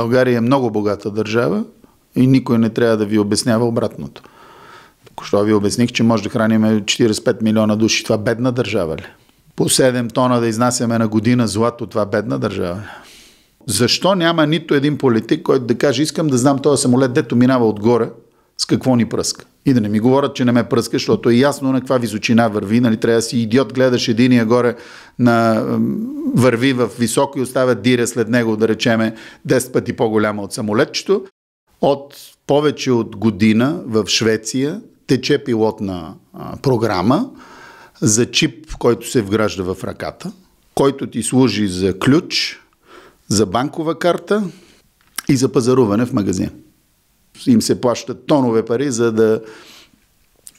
България е много богата държава и никой не трябва да ви обяснява обратното. Току-що ви обясних, че може да храним 45 милиона души. Това бедна държава ли? По 7 тона да изнасяме на година злато, това бедна държава ли? Защо няма нито един политик, който да каже, искам да знам този самолет, дето минава отгоре, с какво ни пръска. И да не ми говорят, че не ме пръска, защото е ясно на каква височина върви. Нали, трябва да си идиот, гледаш единия горе на, върви в високо и оставя дире след него, да речеме, 10 пъти по-голяма от самолетчето. От повече от година в Швеция тече пилотна а, програма за чип, който се вгражда в ръката, който ти служи за ключ, за банкова карта и за пазаруване в магазин им се плащат тонове пари, за да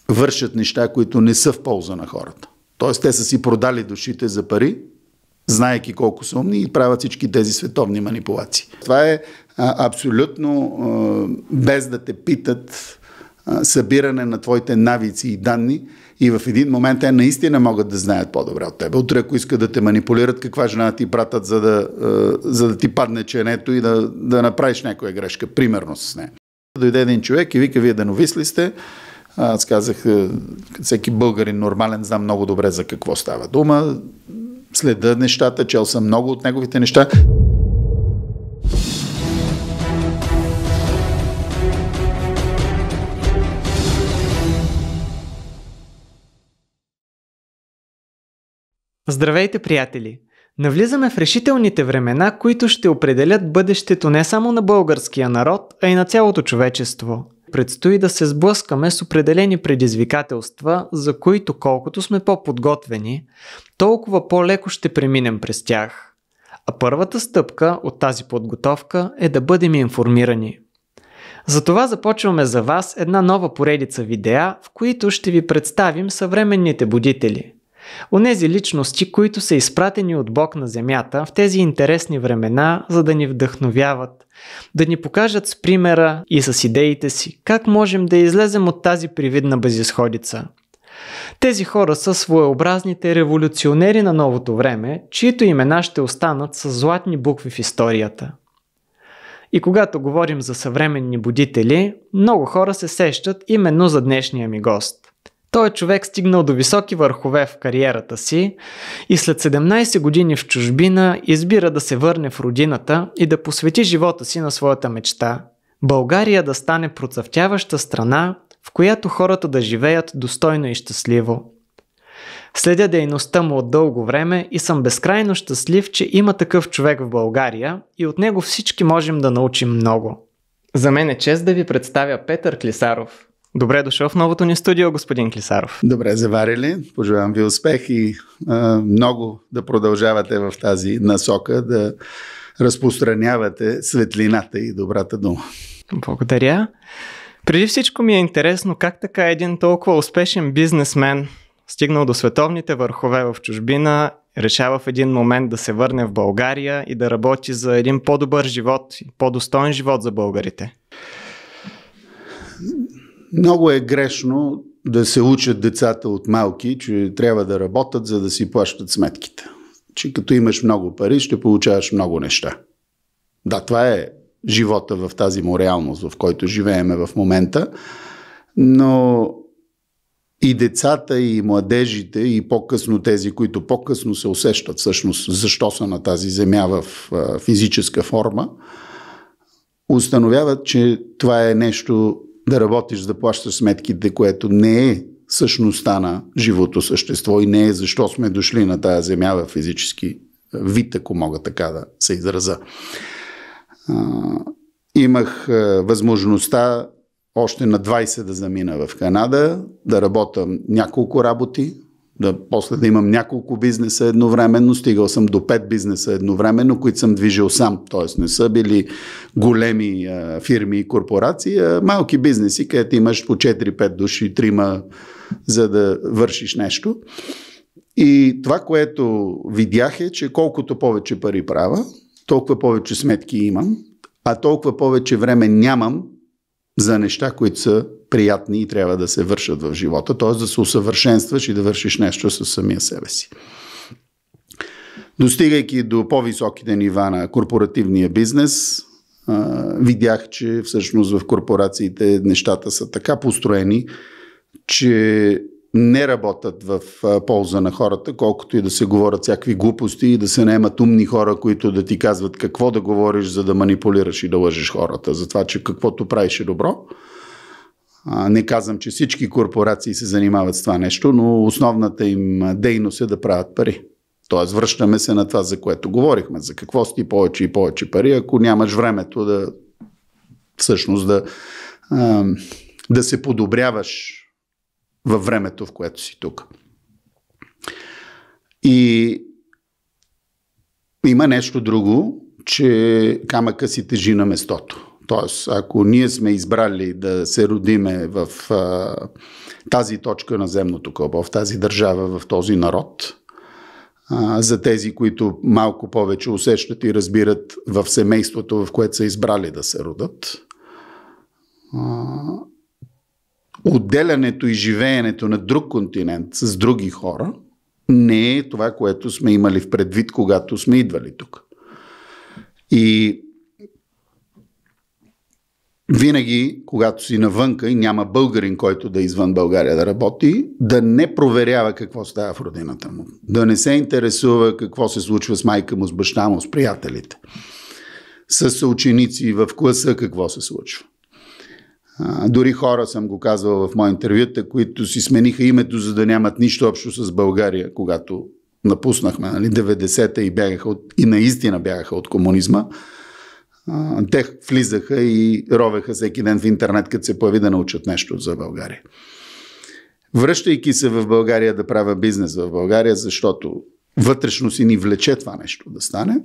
вършат неща, които не са в полза на хората. Тоест, те са си продали душите за пари, знаеки колко са умни и правят всички тези световни манипулации. Това е а, абсолютно а, без да те питат а, събиране на твоите навици и данни и в един момент те наистина могат да знаят по-добре от тебе. Утре, ако искат да те манипулират, каква жена ти пратят, за да, а, за да ти падне ченето и да, да направиш някоя грешка, примерно с нея дойде един човек и вика, вие деновисли. сте? Аз казах, «Е, всеки българин нормален знам много добре за какво става дума. Следа нещата, чел съм много от неговите неща. Здравейте, приятели! Навлизаме в решителните времена, които ще определят бъдещето не само на българския народ, а и на цялото човечество. Предстои да се сблъскаме с определени предизвикателства, за които колкото сме по-подготвени, толкова по-леко ще преминем през тях. А първата стъпка от тази подготовка е да бъдем информирани. Затова започваме за вас една нова поредица видеа, в които ще ви представим съвременните будители – Онези личности, които са изпратени от Бог на земята в тези интересни времена, за да ни вдъхновяват, да ни покажат с примера и с идеите си как можем да излезем от тази привидна безисходица. Тези хора са своеобразните революционери на новото време, чието имена ще останат с златни букви в историята. И когато говорим за съвременни будители, много хора се сещат именно за днешния ми гост – той е човек стигнал до високи върхове в кариерата си и след 17 години в чужбина избира да се върне в родината и да посвети живота си на своята мечта България да стане процъфтяваща страна, в която хората да живеят достойно и щастливо. Следя дейността му от дълго време и съм безкрайно щастлив, че има такъв човек в България и от него всички можем да научим много. За мен е чест да ви представя Петър Клисаров – Добре е дошъл в новото ни студио, господин Клисаров. Добре заварили. Пожелавам ви успех и а, много да продължавате в тази насока, да разпространявате светлината и добрата дума. Благодаря. Преди всичко ми е интересно как така един толкова успешен бизнесмен, стигнал до световните върхове в чужбина, решава в един момент да се върне в България и да работи за един по-добър живот и по-достоен живот за българите. Много е грешно да се учат децата от малки, че трябва да работят, за да си плащат сметките. Че като имаш много пари, ще получаваш много неща. Да, това е живота в тази му реалност, в който живееме в момента, но и децата, и младежите, и по-късно тези, които по-късно се усещат всъщност защо са на тази земя в физическа форма, установяват, че това е нещо да работиш, да плащаш сметките, което не е същността на живото същество и не е защо сме дошли на тази земя в физически вид, ако мога така да се израза. Имах възможността още на 20 да замина в Канада, да работя няколко работи да, после да имам няколко бизнеса едновременно, стигал съм до пет бизнеса едновременно, които съм движил сам, т.е. не са били големи а, фирми и корпорации, а малки бизнеси, където имаш по 4-5 души, трима, за да вършиш нещо. И това, което видях е, че колкото повече пари правя, толкова повече сметки имам, а толкова повече време нямам за неща, които са приятни и трябва да се вършат в живота, т.е. да се усъвършенстваш и да вършиш нещо със самия себе си. Достигайки до по-високите нива на корпоративния бизнес, видях, че всъщност в корпорациите нещата са така построени, че не работят в полза на хората, колкото и да се говорят всякакви глупости и да се наемат умни хора, които да ти казват какво да говориш, за да манипулираш и да лъжеш хората, за това, че каквото правиш е добро – не казвам, че всички корпорации се занимават с това нещо, но основната им дейност е да правят пари. Тоест, връщаме се на това, за което говорихме. За какво си повече и повече пари, ако нямаш времето да всъщност да, да се подобряваш във времето, в което си тук. И има нещо друго, че камъка си тежи на местото. Тоест, ако ние сме избрали да се родиме в а, тази точка на земното кълбо, в тази държава, в този народ, а, за тези, които малко повече усещат и разбират в семейството, в което са избрали да се родат, а, отделянето и живеенето на друг континент с други хора не е това, което сме имали в предвид, когато сме идвали тук. И винаги, когато си навънка и няма българин, който да е извън България да работи, да не проверява какво става в родината му. Да не се интересува какво се случва с майка му, с баща му, с приятелите. С съученици в класа какво се случва. А, дори хора съм го казвал в моя интервюта, които си смениха името, за да нямат нищо общо с България, когато напуснахме, нали, 90-та и бягаха от, и наистина бягаха от комунизма те влизаха и ровеха всеки ден в интернет, като се появи да научат нещо за България. Връщайки се в България да правя бизнес в България, защото вътрешно си ни влече това нещо да стане,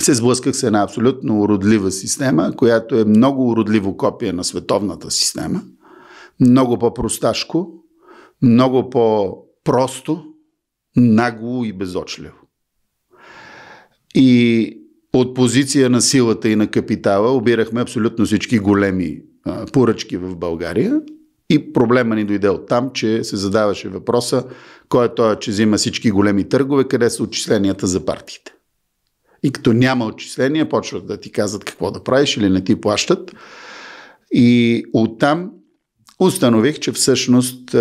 се сблъсках с една абсолютно уродлива система, която е много уродливо копия на световната система. Много по-просташко, много по-просто, нагло и безочливо. И от позиция на силата и на капитала обирахме абсолютно всички големи а, поръчки в България и проблема ни дойде от там, че се задаваше въпроса кой е той, че взима всички големи търгове, къде са отчисленията за партиите. И като няма отчисления, почват да ти казват какво да правиш или не ти плащат. И оттам установих, че всъщност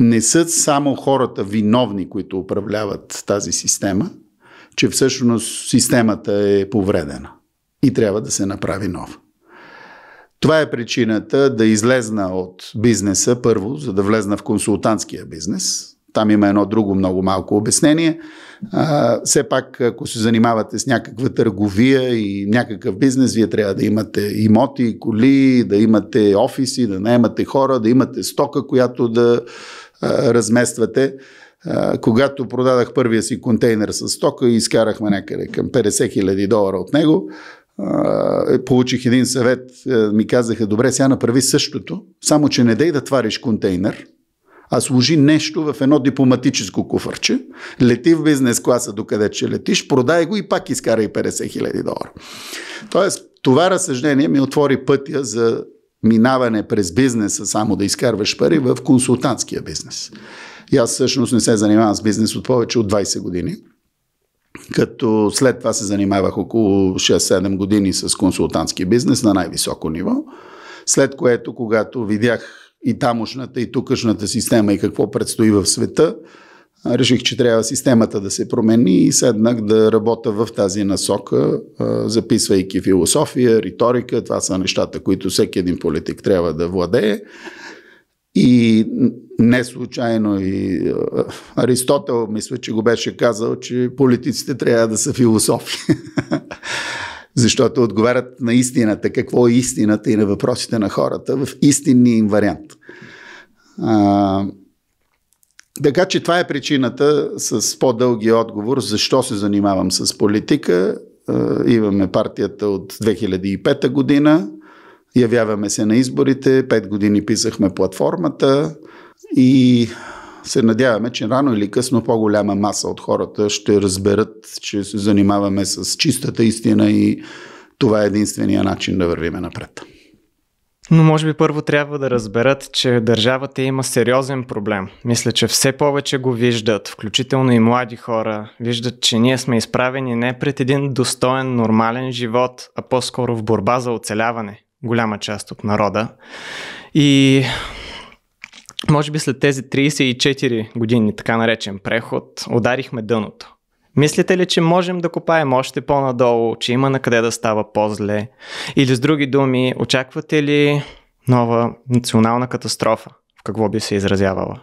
не са само хората виновни, които управляват тази система – че всъщност системата е повредена и трябва да се направи нова. Това е причината да излезна от бизнеса първо, за да влезна в консултантския бизнес. Там има едно друго много малко обяснение. А, все пак, ако се занимавате с някаква търговия и някакъв бизнес, вие трябва да имате имоти, коли, да имате офиси, да наемате хора, да имате стока, която да а, размествате когато продадах първия си контейнер с стока и изкарахме някъде към 50 хиляди долара от него, е, получих един съвет, е, ми казаха, добре, сега направи същото, само че не дай да твариш контейнер, а служи нещо в едно дипломатическо куфърче, лети в бизнес класа докъде че летиш, продай го и пак изкарай 50 хиляди долара. Тоест, това разсъждение ми отвори пътя за минаване през бизнеса, само да изкарваш пари в консултантския бизнес. И аз всъщност не се занимавам с бизнес от повече от 20 години. Като след това се занимавах около 6-7 години с консултантски бизнес на най-високо ниво. След което, когато видях и тамошната, и тукашната система, и какво предстои в света, реших, че трябва системата да се промени и седнах да работя в тази насока, записвайки философия, риторика. Това са нещата, които всеки един политик трябва да владее. И не случайно и е, Аристотел, мисля, че го беше казал, че политиците трябва да са философи. Защото отговарят на истината, какво е истината и на въпросите на хората в истинния им вариант. А, така че това е причината с по-дълги отговор, защо се занимавам с политика. А, е, имаме партията от 2005 година, явяваме се на изборите, 5 години писахме платформата, и се надяваме, че рано или късно по-голяма маса от хората ще разберат, че се занимаваме с чистата истина и това е единствения начин да вървиме напред. Но може би първо трябва да разберат, че държавата има сериозен проблем. Мисля, че все повече го виждат, включително и млади хора. Виждат, че ние сме изправени не пред един достоен, нормален живот, а по-скоро в борба за оцеляване. Голяма част от народа. И може би след тези 34 години, така наречен преход, ударихме дъното. Мислите ли, че можем да копаем още по-надолу, че има на къде да става по-зле? Или с други думи, очаквате ли нова национална катастрофа? В какво би се изразявала?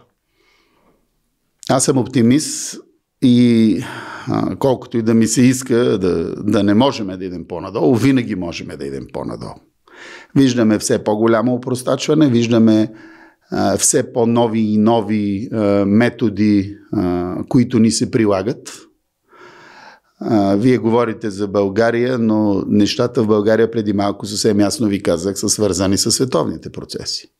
Аз съм оптимист и а, колкото и да ми се иска да, да не можем да идем по-надолу, винаги можем да идем по-надолу. Виждаме все по-голямо опростачване, виждаме все по-нови и нови методи, които ни се прилагат. Вие говорите за България, но нещата в България преди малко съвсем ясно ви казах са свързани с световните процеси.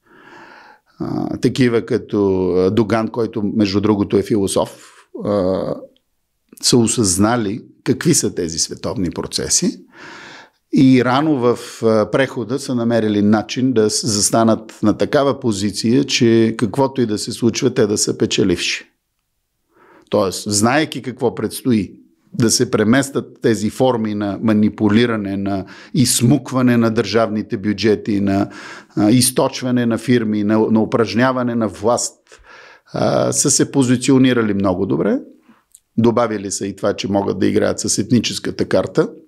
Такива като Доган, който между другото е философ, са осъзнали какви са тези световни процеси и рано в прехода са намерили начин да застанат на такава позиция, че каквото и да се случва, те да са печеливши. Тоест, знаеки какво предстои, да се преместят тези форми на манипулиране, на измукване на държавните бюджети, на източване на фирми, на, на упражняване на власт, а, са се позиционирали много добре. Добавили са и това, че могат да играят с етническата карта –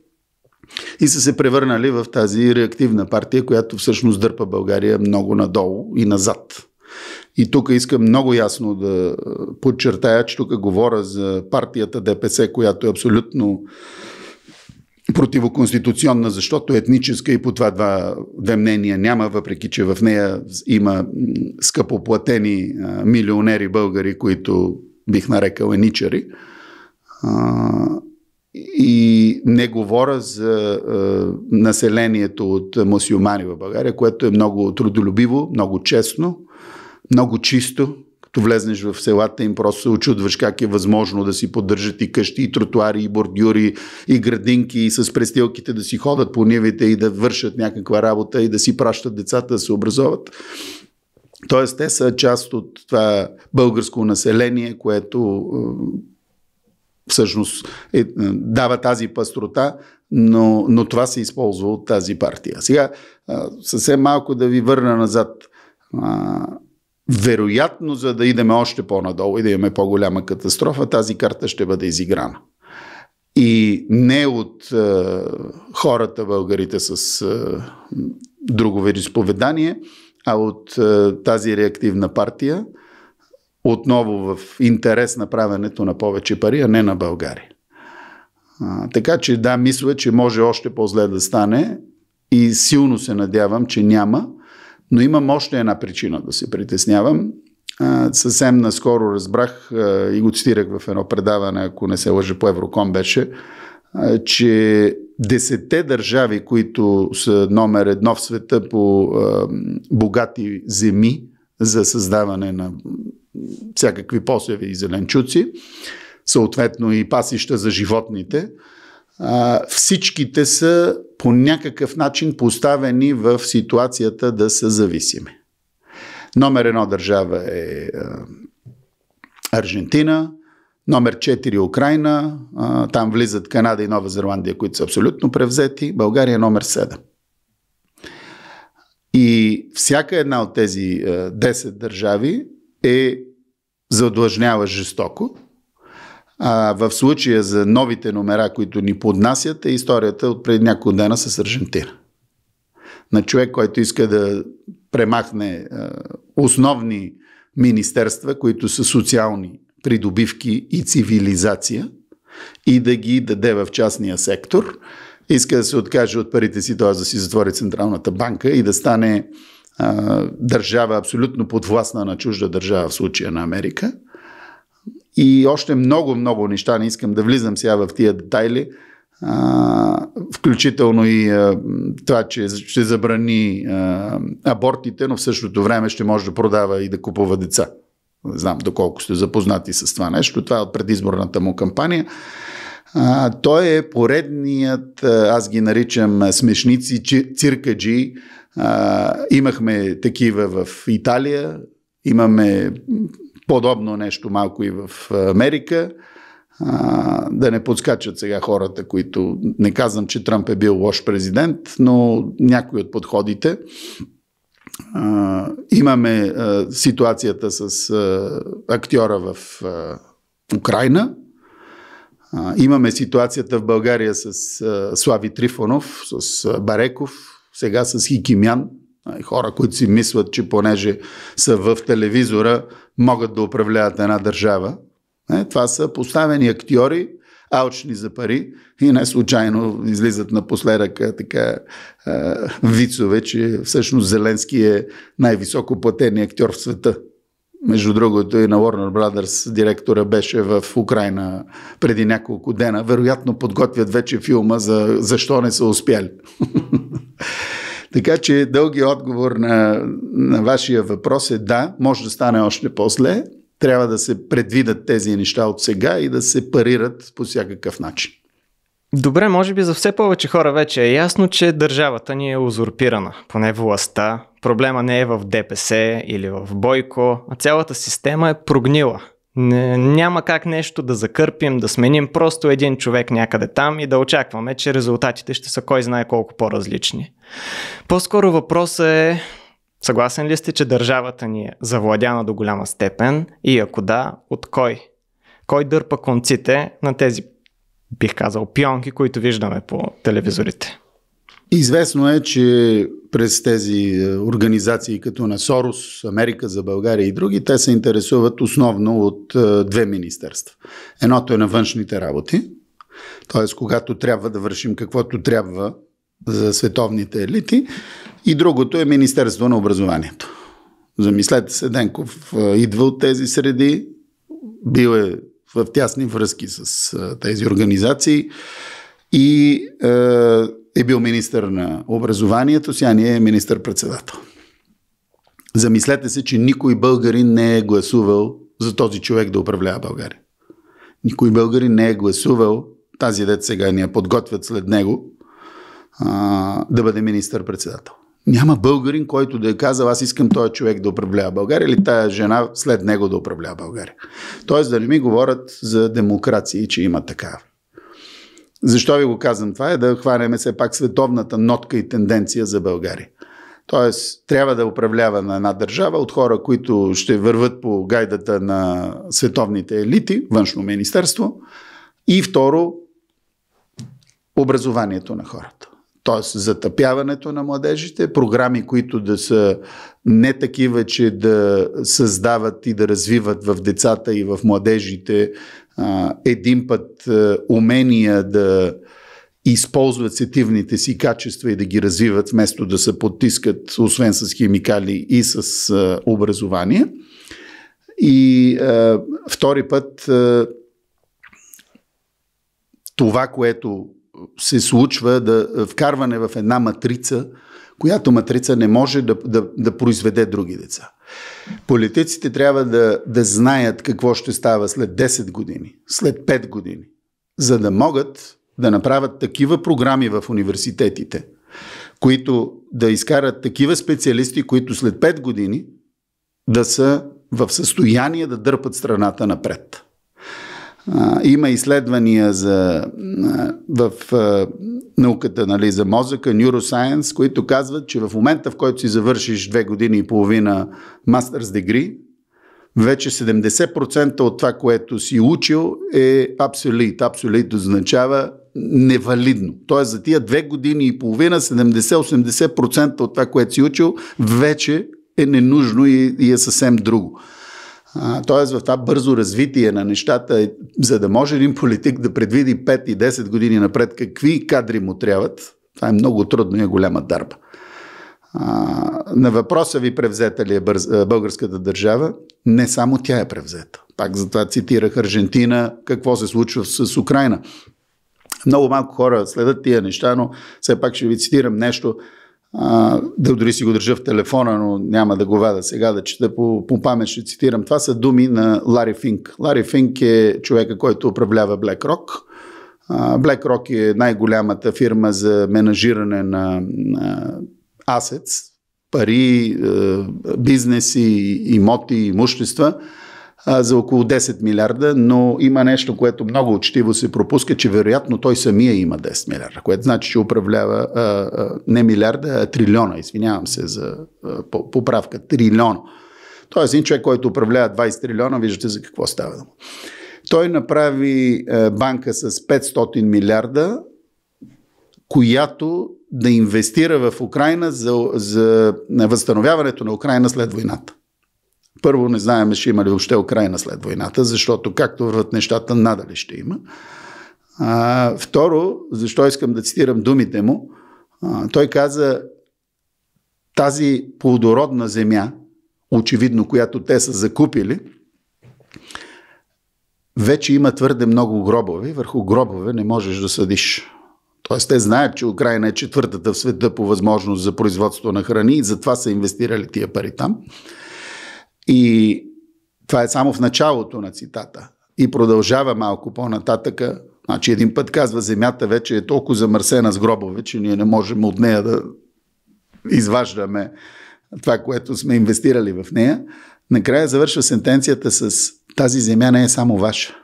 и са се превърнали в тази реактивна партия, която всъщност дърпа България много надолу и назад. И тук искам много ясно да подчертая, че тук говоря за партията ДПС, която е абсолютно противоконституционна, защото е етническа и по това два, две мнения няма, въпреки че в нея има скъпоплатени милионери българи, които бих нарекал еничари и не говоря за е, населението от мусюмани в България, което е много трудолюбиво, много честно, много чисто. Като влезнеш в селата им, просто се очудваш как е възможно да си поддържат и къщи, и тротуари, и бордюри, и градинки, и с престилките да си ходят по нивите и да вършат някаква работа и да си пращат децата да се образоват. Тоест, те са част от това българско население, което всъщност е, е, дава тази пастрота, но, но това се използва от тази партия. Сега съвсем малко да ви върна назад. Вероятно, за да идеме още по-надолу и да имаме по-голяма катастрофа, тази карта ще бъде изиграна. И не от е, хората, българите с е, друго вероисповедание, а от е, тази реактивна партия – отново в интерес на правенето на повече пари, а не на България. А, така че да, мисля, че може още по-зле да стане и силно се надявам, че няма, но имам още една причина да се притеснявам. А, съвсем наскоро разбрах а, и го цитирах в едно предаване, ако не се лъжа по Евроком беше, а, че десетте държави, които са номер едно в света по а, богати земи за създаване на всякакви посеви и зеленчуци, съответно и пасища за животните, всичките са по някакъв начин поставени в ситуацията да са зависими. Номер едно държава е Аржентина, номер 4 Украина, там влизат Канада и Нова Зеландия, които са абсолютно превзети, България е номер 7. И всяка една от тези 10 държави е задлъжнява жестоко. А, в случая за новите номера, които ни поднасят, е историята от преди няколко дена с Аржентина. На човек, който иска да премахне основни министерства, които са социални придобивки и цивилизация, и да ги даде в частния сектор, иска да се откаже от парите си, т.е. да си затвори Централната банка и да стане държава, абсолютно подвластна на чужда държава, в случая на Америка. И още много, много неща, не искам да влизам сега в тия детайли, включително и това, че ще забрани абортите, но в същото време ще може да продава и да купува деца. Не знам доколко сте запознати с това нещо. Това е от предизборната му кампания. А, той е поредният, аз ги наричам смешници, циркаджи, а, имахме такива в Италия, имаме подобно нещо малко и в Америка. А, да не подскачат сега хората, които не казвам, че Тръмп е бил лош президент, но някои от подходите. А, имаме а, ситуацията с а, актьора в а, Украина. А, имаме ситуацията в България с а, Слави Трифонов, с а, Бареков, сега с Хикимян, хора, които си мислят, че понеже са в телевизора, могат да управляват една държава. Е, това са поставени актьори, алчни за пари и не случайно излизат напоследък е, така е, вицове, че всъщност Зеленски е най-високо платеният актьор в света. Между другото и на Warner Brothers директора беше в Украина преди няколко дена. Вероятно подготвят вече филма за защо не са успяли. Така че дълги отговор на, на вашия въпрос е да, може да стане още по-зле. Трябва да се предвидат тези неща от сега и да се парират по всякакъв начин. Добре, може би за все повече хора вече е ясно, че държавата ни е узурпирана, поне властта, Проблема не е в ДПС или в Бойко, а цялата система е прогнила. Не, няма как нещо да закърпим, да сменим просто един човек някъде там и да очакваме, че резултатите ще са кой знае колко по-различни. По-скоро въпросът е съгласен ли сте, че държавата ни е завладяна до голяма степен и ако да, от кой? Кой дърпа конците на тези, бих казал, пионки, които виждаме по телевизорите? Известно е, че през тези е, организации като на Сорос, Америка за България и други, те се интересуват основно от е, две министерства. Едното е на външните работи, т.е. когато трябва да вършим каквото трябва за световните елити, и другото е Министерство на образованието. Замислете се, Денков е, идва от тези среди, бил е в тясни връзки с тези организации и е, е бил министър на образованието, сега ни е министър-председател. Замислете се, че никой българин не е гласувал за този човек да управлява България. Никой българин не е гласувал тази дет сега ни я подготвят след него а, да бъде министър-председател. Няма българин, който да е казал, аз искам този човек да управлява България или тая жена след него да управлява България. Тоест да не ми говорят за и че има такава. Защо ви го казвам това е да хванеме все пак световната нотка и тенденция за България. Тоест, трябва да управлява на една държава от хора, които ще върват по гайдата на световните елити, външно министерство. И второ, образованието на хората. Тоест, затъпяването на младежите, програми, които да са не такива, че да създават и да развиват в децата и в младежите а, един път а, умения да използват сетивните си качества и да ги развиват, вместо да се потискат, освен с химикали и с а, образование. И а, втори път а, това, което се случва, да вкарване в една матрица, която матрица не може да, да, да произведе други деца. Политиците трябва да, да знаят какво ще става след 10 години, след 5 години, за да могат да направят такива програми в университетите, които да изкарат такива специалисти, които след 5 години да са в състояние да дърпат страната напред има изследвания за, в науката нали, за мозъка, neuroscience, които казват, че в момента, в който си завършиш две години и половина мастерс дегри, вече 70% от това, което си учил е абсолит. Абсолит означава невалидно. Тоест за тия две години и половина 70-80% от това, което си учил, вече е ненужно и, и е съвсем друго. Т.е. в това бързо развитие на нещата, за да може един политик да предвиди 5 и 10 години напред какви кадри му трябват, това е много трудно и е голяма дарба. А, на въпроса ви превзета ли е бърз, българската държава, не само тя е превзета. Пак затова цитирах Аржентина, какво се случва с, с Украина. Много малко хора следят тия неща, но все пак ще ви цитирам нещо – а, да дори си го държа в телефона, но няма да го вада сега да чета по, по памет, ще цитирам. Това са думи на Лари Финк. Лари Финк е човека, който управлява BlackRock. BlackRock е най-голямата фирма за менажиране на, на асец, пари, е, бизнеси, имоти, имущества – а, за около 10 милиарда, но има нещо, което много учтиво се пропуска, че вероятно той самия има 10 милиарда, което значи, че управлява а, а, не милиарда, а трилиона. Извинявам се за а, поправка. Трилиона. Тоест, един човек, който управлява 20 трилиона, виждате за какво става Той направи а, банка с 500 милиарда, която да инвестира в Украина за, за възстановяването на Украина след войната. Първо не знаем ще има ли въобще Украина след войната, защото както върват нещата, надали ще има. А, второ, защо искам да цитирам думите му, а, той каза тази плодородна земя, очевидно, която те са закупили, вече има твърде много гробове. Върху гробове не можеш да съдиш. Тоест, те знаят, че Украина е четвъртата в света по възможност за производство на храни и затова са инвестирали тия пари там. И това е само в началото на цитата. И продължава малко по-нататъка. Значи един път казва, земята вече е толкова замърсена с гробове, че ние не можем от нея да изваждаме това, което сме инвестирали в нея. Накрая завършва сентенцията с тази земя не е само ваша.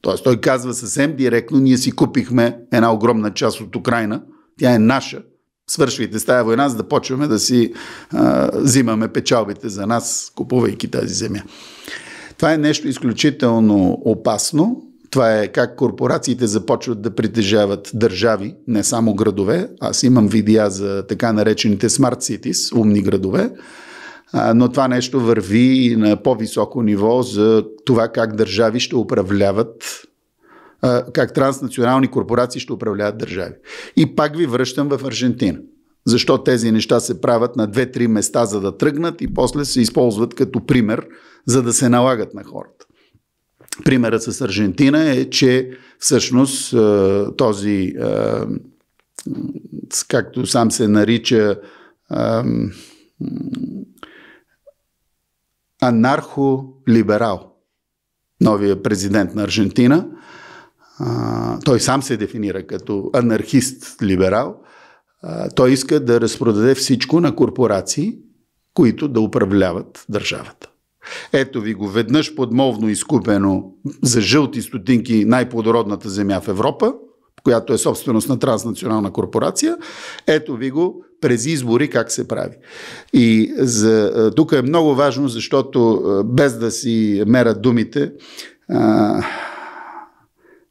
Тоест той казва съвсем директно, ние си купихме една огромна част от Украина, тя е наша – свършвайте с тази война, за да почваме да си а, взимаме печалбите за нас, купувайки тази земя. Това е нещо изключително опасно. Това е как корпорациите започват да притежават държави, не само градове. Аз имам видеа за така наречените smart cities, умни градове, а, но това нещо върви на по-високо ниво за това как държави ще управляват как транснационални корпорации ще управляват държави. И пак ви връщам в Аржентина. Защо тези неща се правят на две-три места, за да тръгнат и после се използват като пример, за да се налагат на хората. Примерът с Аржентина е, че всъщност този, както сам се нарича, анархо-либерал, новия президент на Аржентина – а, той сам се дефинира като анархист-либерал, а, той иска да разпродаде всичко на корпорации, които да управляват държавата. Ето ви го веднъж подмолвно изкупено за жълти стотинки най-плодородната земя в Европа, която е собственост на транснационална корпорация. Ето ви го през избори как се прави. И за, тук е много важно, защото без да си мерят думите, а,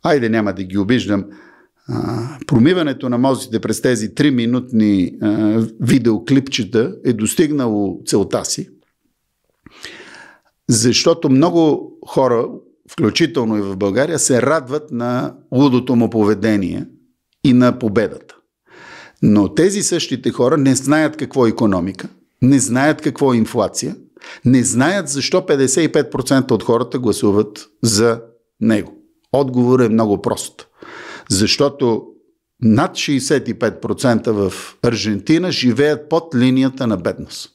Айде, няма да ги обиждам. А, промиването на мозъците през тези 3-минутни видеоклипчета е достигнало целта си, защото много хора, включително и в България, се радват на лудото му поведение и на победата. Но тези същите хора не знаят какво е економика, не знаят какво е инфлация, не знаят защо 55% от хората гласуват за него. Отговорът е много прост. Защото над 65% в Аржентина живеят под линията на бедност.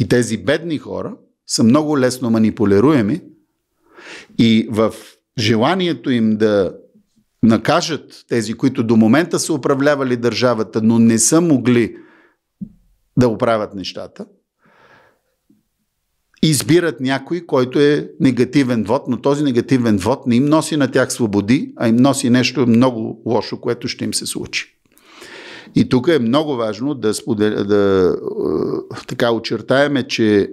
И тези бедни хора са много лесно манипулируеми и в желанието им да накажат тези, които до момента са управлявали държавата, но не са могли да оправят нещата – избират някой, който е негативен вод, но този негативен вод не им носи на тях свободи, а им носи нещо много лошо, което ще им се случи. И тук е много важно да, споделя, да е, така очертаеме, че е,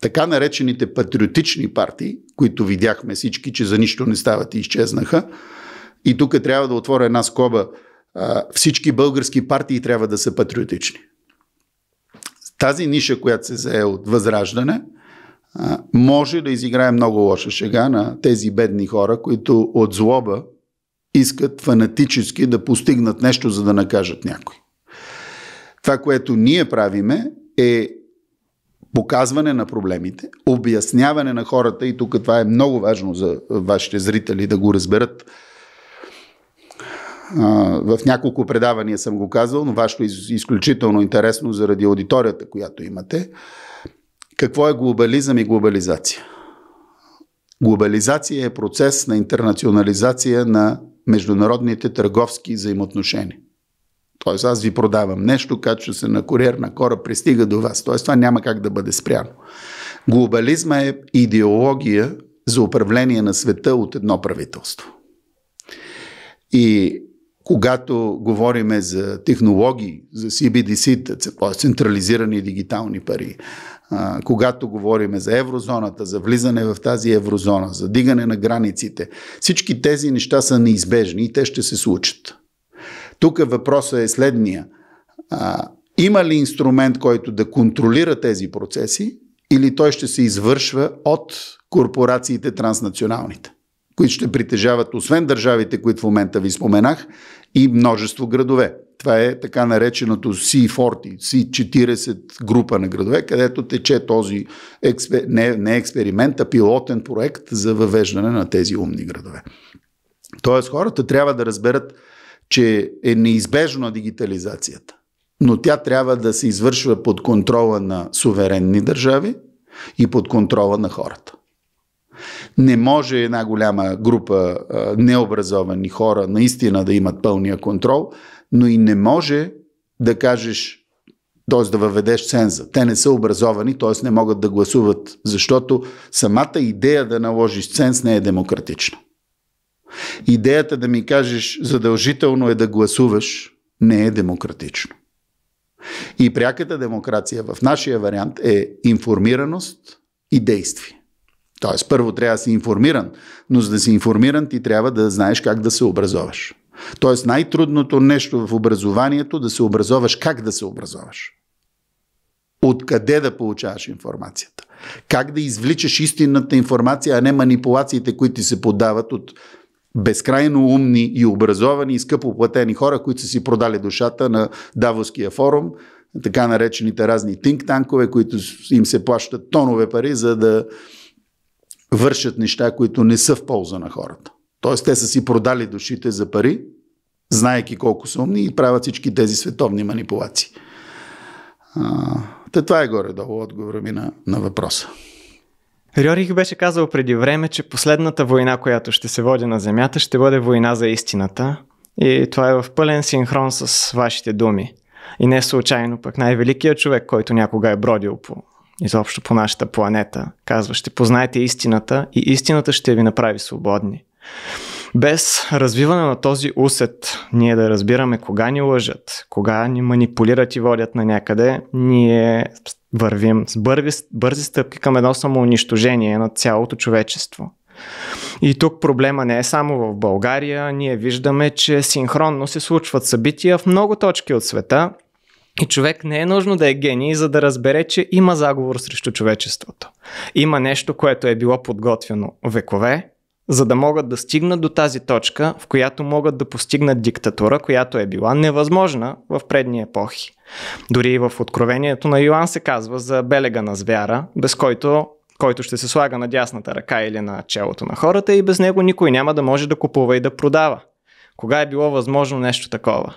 така наречените патриотични партии, които видяхме всички, че за нищо не стават и изчезнаха, и тук трябва да отворя една скоба, е, всички български партии трябва да са патриотични. Тази ниша, която се зае от възраждане – може да изиграе много лоша шега на тези бедни хора, които от злоба искат фанатически да постигнат нещо, за да накажат някой. Това, което ние правиме е показване на проблемите, обясняване на хората и тук това е много важно за вашите зрители да го разберат. В няколко предавания съм го казал, но вашето е изключително интересно заради аудиторията, която имате. Какво е глобализъм и глобализация? Глобализация е процес на интернационализация на международните търговски взаимоотношения. Тоест аз ви продавам нещо, качва се на куриер, на кора, пристига до вас. Тоест това няма как да бъде спряно. Глобализма е идеология за управление на света от едно правителство. И когато говориме за технологии, за CBDC, т.е. централизирани дигитални пари, когато говорим за еврозоната, за влизане в тази еврозона, за дигане на границите, всички тези неща са неизбежни и те ще се случат. Тук въпросът е следния. А, има ли инструмент, който да контролира тези процеси или той ще се извършва от корпорациите транснационалните? които ще притежават, освен държавите, които в момента ви споменах, и множество градове. Това е така нареченото C40, C40 група на градове, където тече този експер... не, не експеримент, а пилотен проект за въвеждане на тези умни градове. Тоест хората трябва да разберат, че е неизбежна дигитализацията, но тя трябва да се извършва под контрола на суверенни държави и под контрола на хората. Не може една голяма група а, необразовани хора наистина да имат пълния контрол, но и не може да кажеш, т.е. да въведеш ценза. Те не са образовани, т.е. не могат да гласуват, защото самата идея да наложиш ценз не е демократична. Идеята да ми кажеш задължително е да гласуваш не е демократично. И пряката демокрация в нашия вариант е информираност и действие. Тоест, първо трябва да си информиран, но за да си информиран, ти трябва да знаеш как да се образоваш. Тоест, най-трудното нещо в образованието да се образоваш как да се образоваш. Откъде да получаваш информацията? Как да извличаш истинната информация, а не манипулациите, които ти се подават от безкрайно умни и образовани и скъпо платени хора, които са си продали душата на Давоския форум, така наречените разни тинктанкове, танкове, които им се плащат тонове пари, за да вършат неща, които не са в полза на хората. Тоест, те са си продали душите за пари, знаеки колко са умни и правят всички тези световни манипулации. А, те това е горе-долу отговора ми на, на въпроса. Рьорих беше казал преди време, че последната война, която ще се води на Земята, ще бъде война за истината. И това е в пълен синхрон с вашите думи. И не случайно пък най-великият човек, който някога е бродил по изобщо по нашата планета. Казва, ще познаете истината и истината ще ви направи свободни. Без развиване на този усет, ние да разбираме кога ни лъжат, кога ни манипулират и водят на някъде, ние вървим с бързи, бързи стъпки към едно самоунищожение на цялото човечество. И тук проблема не е само в България. Ние виждаме, че синхронно се случват събития в много точки от света, и човек не е нужно да е гений, за да разбере, че има заговор срещу човечеството. Има нещо, което е било подготвено векове, за да могат да стигнат до тази точка, в която могат да постигнат диктатура, която е била невъзможна в предни епохи. Дори и в Откровението на Йоанн се казва за белега на звяра, без който който ще се слага на дясната ръка или на челото на хората и без него никой няма да може да купува и да продава. Кога е било възможно нещо такова?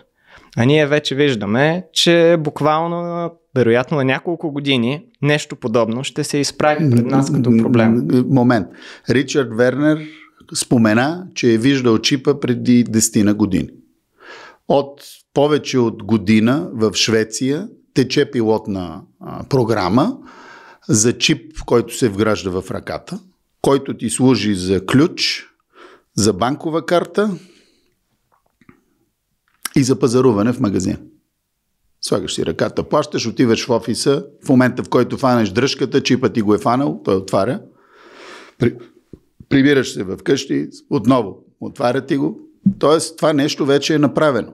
А ние вече виждаме, че буквално вероятно на няколко години нещо подобно ще се изправи пред нас като проблем. Момент. Ричард Вернер спомена, че е виждал чипа преди 10 на години. От повече от година в Швеция тече пилотна а, програма за чип, който се вгражда в ръката, който ти служи за ключ, за банкова карта, и за пазаруване в магазин. Слагаш си ръката, плащаш, отиваш в офиса, в момента в който фанеш дръжката, чипа ти го е фанал, той отваря, при... прибираш се вкъщи, отново отваря ти го. Тоест това нещо вече е направено.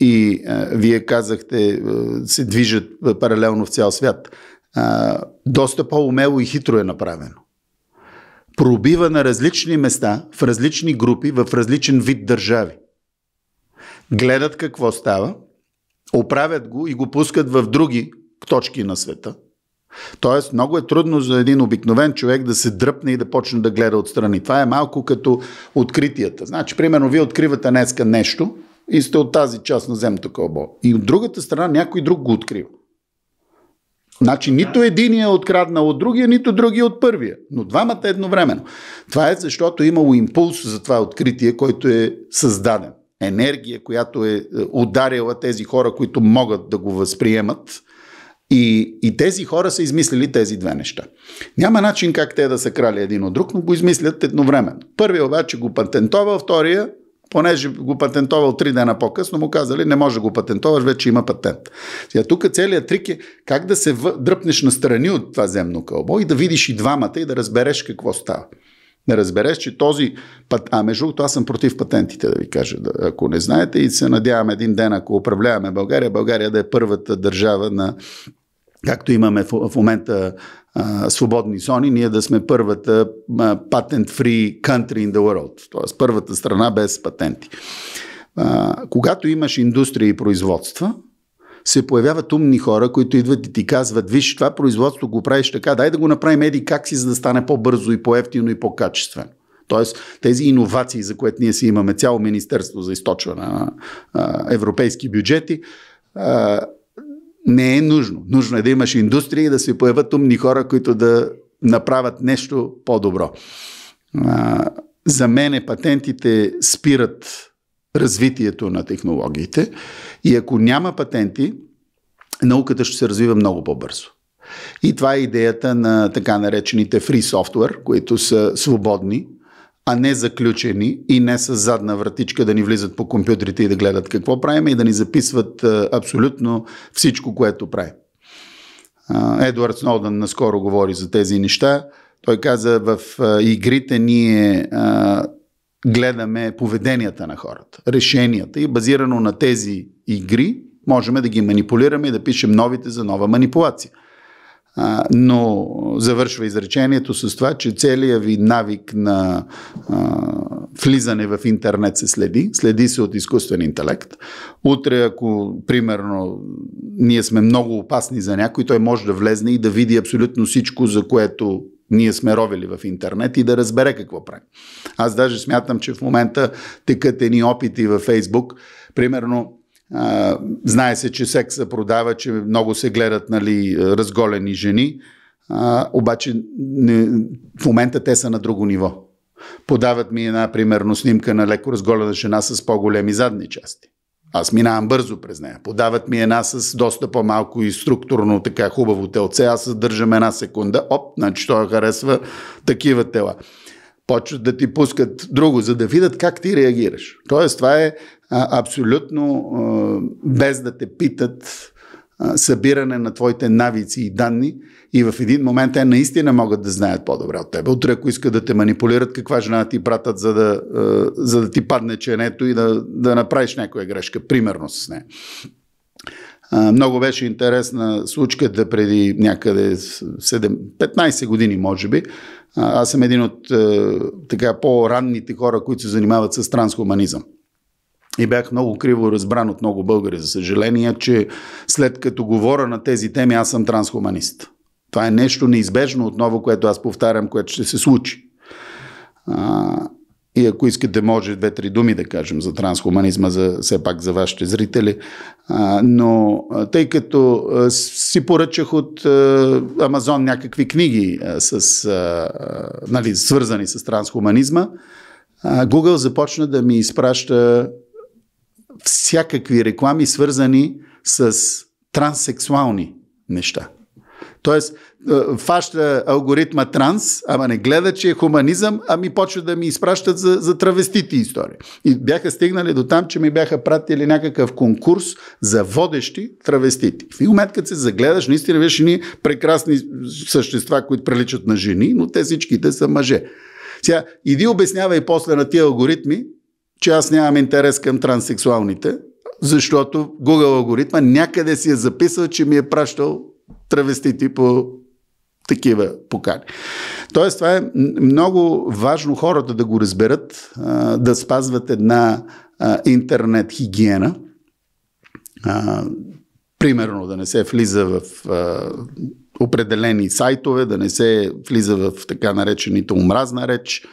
И а, вие казахте, а, се движат паралелно в цял свят. А, доста по-умело и хитро е направено. Пробива на различни места, в различни групи, в различен вид държави гледат какво става, оправят го и го пускат в други точки на света. Тоест, много е трудно за един обикновен човек да се дръпне и да почне да гледа отстрани. Това е малко като откритията. Значи, примерно, вие откривате днеска нещо и сте от тази част на земното кълбо. И от другата страна някой друг го открива. Значи нито единия е откраднал от другия, нито другия е от първия. Но двамата едновременно. Това е защото имало импулс за това откритие, който е създаден енергия, която е, е ударила тези хора, които могат да го възприемат. И, и тези хора са измислили тези две неща. Няма начин как те да са крали един от друг, но го измислят едновременно. Първият обаче го патентовал, втория, понеже го патентовал три дена по-късно, му казали, не може да го патентоваш, вече има патент. Сега тук целият трик е как да се дръпнеш настрани от това земно кълбо и да видиш и двамата и да разбереш какво става не разбереш, че този път... А между другото, аз съм против патентите, да ви кажа, ако не знаете. И се надявам един ден, ако управляваме България, България да е първата държава на както имаме в, момента а, свободни зони, ние да сме първата патент free country in the world, т.е. първата страна без патенти. А, когато имаш индустрия и производства, се появяват умни хора, които идват и ти казват, виж, това производство го правиш така, дай да го направим еди как си, за да стане по-бързо и по-ефтино и по-качествено. Тоест, тези иновации, за които ние си имаме цяло Министерство за източване на а, европейски бюджети, а, не е нужно. Нужно е да имаш индустрия и да се появят умни хора, които да направят нещо по-добро. А, за мене патентите спират развитието на технологиите и ако няма патенти, науката ще се развива много по-бързо. И това е идеята на така наречените free software, които са свободни, а не заключени и не с задна вратичка да ни влизат по компютрите и да гледат какво правим и да ни записват абсолютно всичко, което правим. Едуард Сноудън наскоро говори за тези неща. Той каза, в игрите ние гледаме поведенията на хората, решенията и базирано на тези игри можем да ги манипулираме и да пишем новите за нова манипулация. А, но завършва изречението с това, че целият ви навик на а, влизане в интернет се следи, следи се от изкуствен интелект. Утре, ако примерно ние сме много опасни за някой, той може да влезне и да види абсолютно всичко, за което ние сме ровили в интернет и да разбере какво правим. Аз даже смятам, че в момента текат едни опити във Фейсбук. Примерно, а, знае се, че секса продава, че много се гледат нали, разголени жени, а, обаче не, в момента те са на друго ниво. Подават ми една, примерно, снимка на леко разголена жена с по-големи задни части. Аз минавам бързо през нея. Подават ми една с доста по-малко и структурно така хубаво телце. Аз съдържам една секунда. Оп, значи той харесва такива тела. Почват да ти пускат друго, за да видят как ти реагираш. Тоест, това е а, абсолютно а, без да те питат а, събиране на твоите навици и данни – и в един момент те наистина могат да знаят по-добре от теб. Утре, ако искат да те манипулират, каква жена ти пратят, за да, за да ти падне ченето и да, да направиш някоя грешка, примерно с нея. Много беше интересна случката преди някъде 7, 15 години, може би. Аз съм един от така по-ранните хора, които се занимават с трансхуманизъм. И бях много криво разбран от много българи, за съжаление, че след като говоря на тези теми, аз съм трансхуманист. Това е нещо неизбежно отново, което аз повтарям, което ще се случи. А, и ако искате, може две-три думи да кажем за трансхуманизма, за, все пак за вашите зрители. А, но тъй като а, си поръчах от а, Амазон някакви книги, а, с, а, нали, свързани с трансхуманизма, а, Google започна да ми изпраща всякакви реклами, свързани с транссексуални неща. Тоест, е, фаща алгоритма транс, ама не гледа, че е хуманизъм, ами почва да ми изпращат за, за травестити истории. И бяха стигнали до там, че ми бяха пратили някакъв конкурс за водещи травестити. В момент, като се загледаш, наистина виж ни прекрасни същества, които приличат на жени, но те всичките са мъже. Сега, иди обяснявай после на тия алгоритми, че аз нямам интерес към транссексуалните, защото Google алгоритма някъде си е записал, че ми е пращал травестити по такива покани. Тоест, това е много важно хората да го разберат, да спазват една интернет хигиена. Примерно да не се влиза в определени сайтове, да не се влиза в така наречените омразна реч,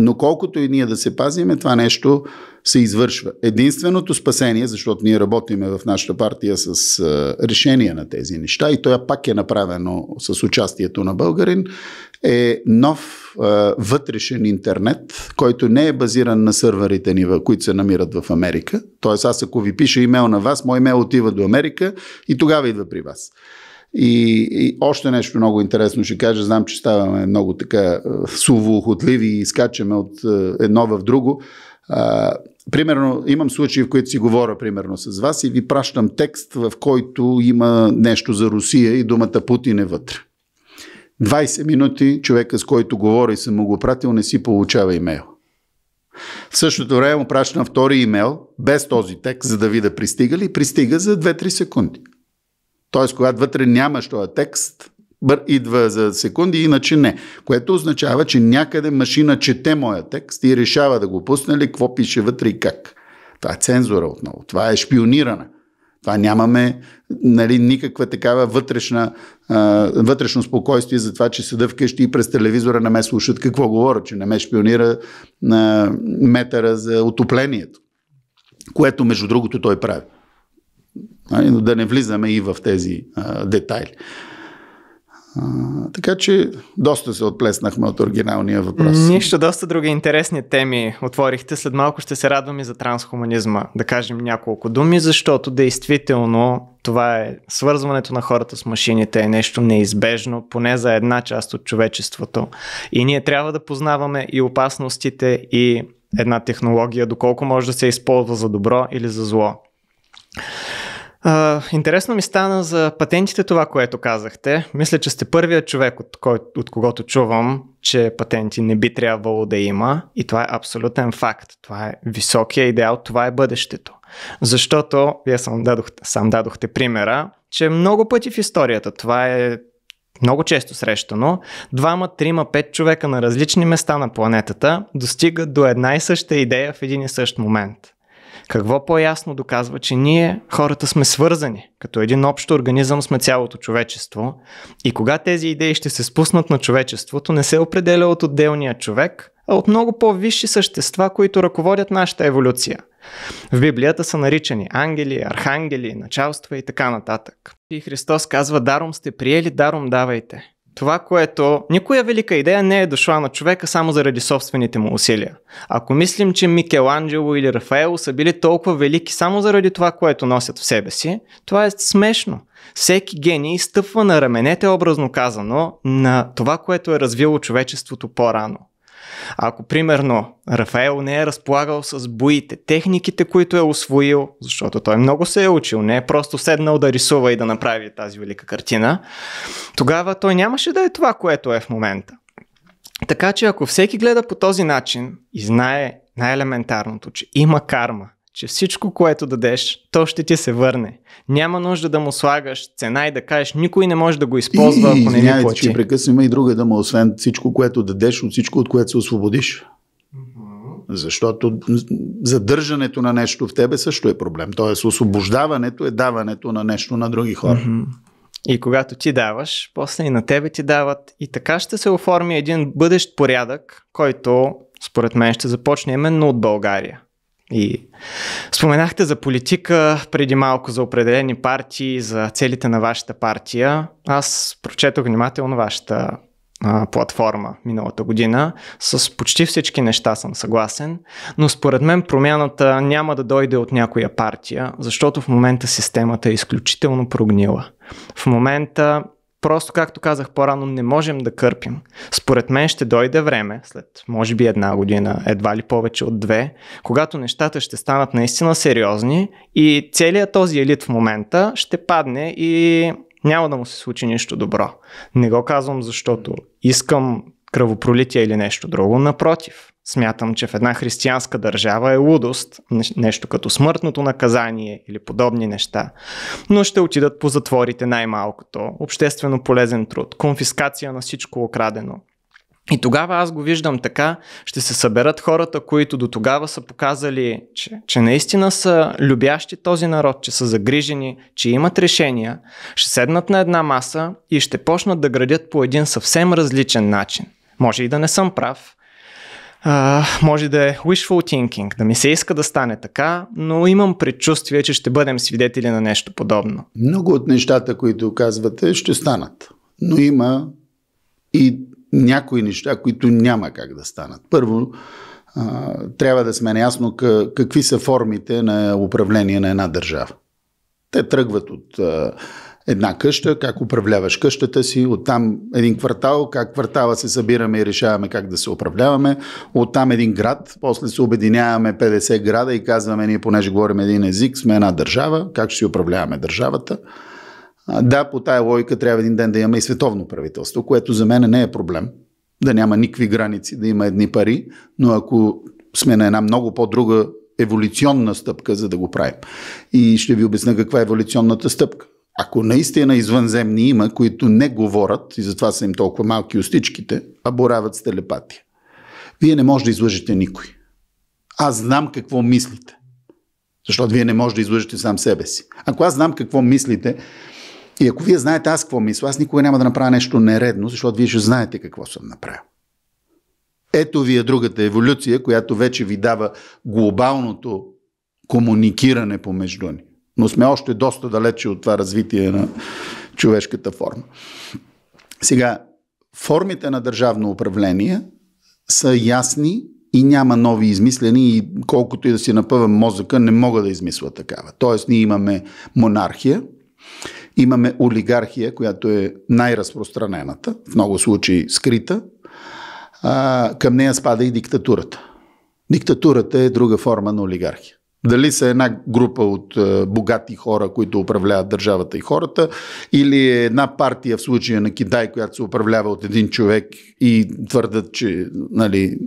но колкото и ние да се пазиме, това нещо се извършва. Единственото спасение, защото ние работиме в нашата партия с а, решение на тези неща и това пак е направено с участието на българин, е нов а, вътрешен интернет, който не е базиран на сървърите ни, които се намират в Америка. Тоест аз ако ви пиша имейл на вас, мой имейл отива до Америка и тогава идва при вас. И, и още нещо много интересно ще кажа. Знам, че ставаме много така е, сувоохотливи и скачаме от е, едно в друго. примерно, имам случаи, в които си говоря, примерно, с вас и ви пращам текст, в който има нещо за Русия и думата Путин е вътре. 20 минути човека, с който говоря и съм му го пратил, не си получава имейл. В същото време му пращам втори имейл, без този текст, за да ви да пристига ли, пристига за 2-3 секунди. Тоест, когато вътре нямаш този текст, бър, идва за секунди, иначе не. Което означава, че някъде машина чете моя текст и решава да го пусне ли, какво пише вътре и как. Това е цензура отново. Това е шпиониране. Това нямаме нали, никаква такава вътрешна, а, вътрешно спокойствие за това, че седа вкъщи и през телевизора не ме слушат какво говоря, че не ме шпионира на метъра за отоплението, което между другото той прави но да не влизаме и в тези детайли. А, така че доста се отплеснахме от оригиналния въпрос. Нищо, доста други интересни теми отворихте. След малко ще се радваме за трансхуманизма. Да кажем няколко думи, защото действително това е свързването на хората с машините е нещо неизбежно, поне за една част от човечеството. И ние трябва да познаваме и опасностите, и една технология, доколко може да се използва за добро или за зло. А, интересно ми стана за патентите това, което казахте. Мисля, че сте първият човек, от, кой, от когото чувам, че патенти не би трябвало да има. И това е абсолютен факт. Това е високия идеал, това е бъдещето. Защото, вие сам, дадох, сам дадохте примера, че много пъти в историята това е много често срещано, двама, трима, пет човека на различни места на планетата достигат до една и съща идея в един и същ момент – какво по-ясно доказва, че ние хората сме свързани. Като един общ организъм сме цялото човечество. И кога тези идеи ще се спуснат на човечеството, не се определя от отделния човек, а от много по-висши същества, които ръководят нашата еволюция. В Библията са наричани ангели, архангели, началства и така нататък. И Христос казва, даром сте приели, даром давайте. Това, което никоя велика идея не е дошла на човека само заради собствените му усилия. Ако мислим, че Микеланджело или Рафаел са били толкова велики само заради това, което носят в себе си, това е смешно. Всеки гений стъпва на раменете, образно казано, на това, което е развило човечеството по-рано. Ако, примерно, Рафаел не е разполагал с боите, техниките, които е освоил, защото той много се е учил, не е просто седнал да рисува и да направи тази велика картина, тогава той нямаше да е това, което е в момента. Така че ако всеки гледа по този начин и знае най-елементарното, че има карма – че всичко, което дадеш, то ще ти се върне. Няма нужда да му слагаш цена и да кажеш, никой не може да го използва, и, ако не ни плати. Ще прекъсвам и друга дума, освен всичко, което дадеш, от всичко, от което се освободиш. Защото задържането на нещо в тебе също е проблем. Тоест, освобождаването е даването на нещо на други хора. Mm-hmm. И когато ти даваш, после и на тебе ти дават. И така ще се оформи един бъдещ порядък, който според мен ще започне именно от България. И споменахте за политика, преди малко за определени партии, за целите на вашата партия. Аз прочетох внимателно вашата а, платформа миналата година. С почти всички неща съм съгласен, но според мен промяната няма да дойде от някоя партия, защото в момента системата е изключително прогнила. В момента Просто, както казах по-рано, не можем да кърпим. Според мен ще дойде време, след може би една година, едва ли повече от две, когато нещата ще станат наистина сериозни и целият този елит в момента ще падне и няма да му се случи нищо добро. Не го казвам, защото искам кръвопролитие или нещо друго. Напротив, Смятам, че в една християнска държава е лудост, нещо като смъртното наказание или подобни неща, но ще отидат по затворите най-малкото, обществено полезен труд, конфискация на всичко окрадено. И тогава аз го виждам така, ще се съберат хората, които до тогава са показали, че, че наистина са любящи този народ, че са загрижени, че имат решения, ще седнат на една маса и ще почнат да градят по един съвсем различен начин. Може и да не съм прав, а, може да е wishful thinking, да ми се иска да стане така, но имам предчувствие, че ще бъдем свидетели на нещо подобно. Много от нещата, които казвате, ще станат. Но има и някои неща, които няма как да станат. Първо, трябва да сме наясно какви са формите на управление на една държава. Те тръгват от една къща, как управляваш къщата си, оттам един квартал, как квартала се събираме и решаваме как да се управляваме, оттам един град, после се обединяваме 50 града и казваме, ние понеже говорим един език, сме една държава, как ще си управляваме държавата. Да, по тая логика трябва един ден да имаме и световно правителство, което за мен не е проблем. Да няма никакви граници, да има едни пари, но ако сме на една много по-друга еволюционна стъпка, за да го правим. И ще ви обясня каква е еволюционната стъпка. Ако наистина извънземни има, които не говорят, и затова са им толкова малки устичките, а боравят с телепатия, вие не може да излъжете никой. Аз знам какво мислите. Защото вие не може да излъжете сам себе си. Ако аз знам какво мислите, и ако вие знаете аз какво мисля, аз никога няма да направя нещо нередно, защото вие ще знаете какво съм направил. Ето ви е другата еволюция, която вече ви дава глобалното комуникиране помежду ни но сме още доста далече от това развитие на човешката форма. Сега, формите на държавно управление са ясни и няма нови измислени и колкото и да си напъвам мозъка, не мога да измисля такава. Тоест ние имаме монархия, имаме олигархия, която е най-разпространената, в много случаи скрита, а, към нея спада и диктатурата. Диктатурата е друга форма на олигархия. Дали са е една група от е, богати хора, които управляват държавата и хората, или е една партия в случая на Китай, която се управлява от един човек и твърдат, че нали,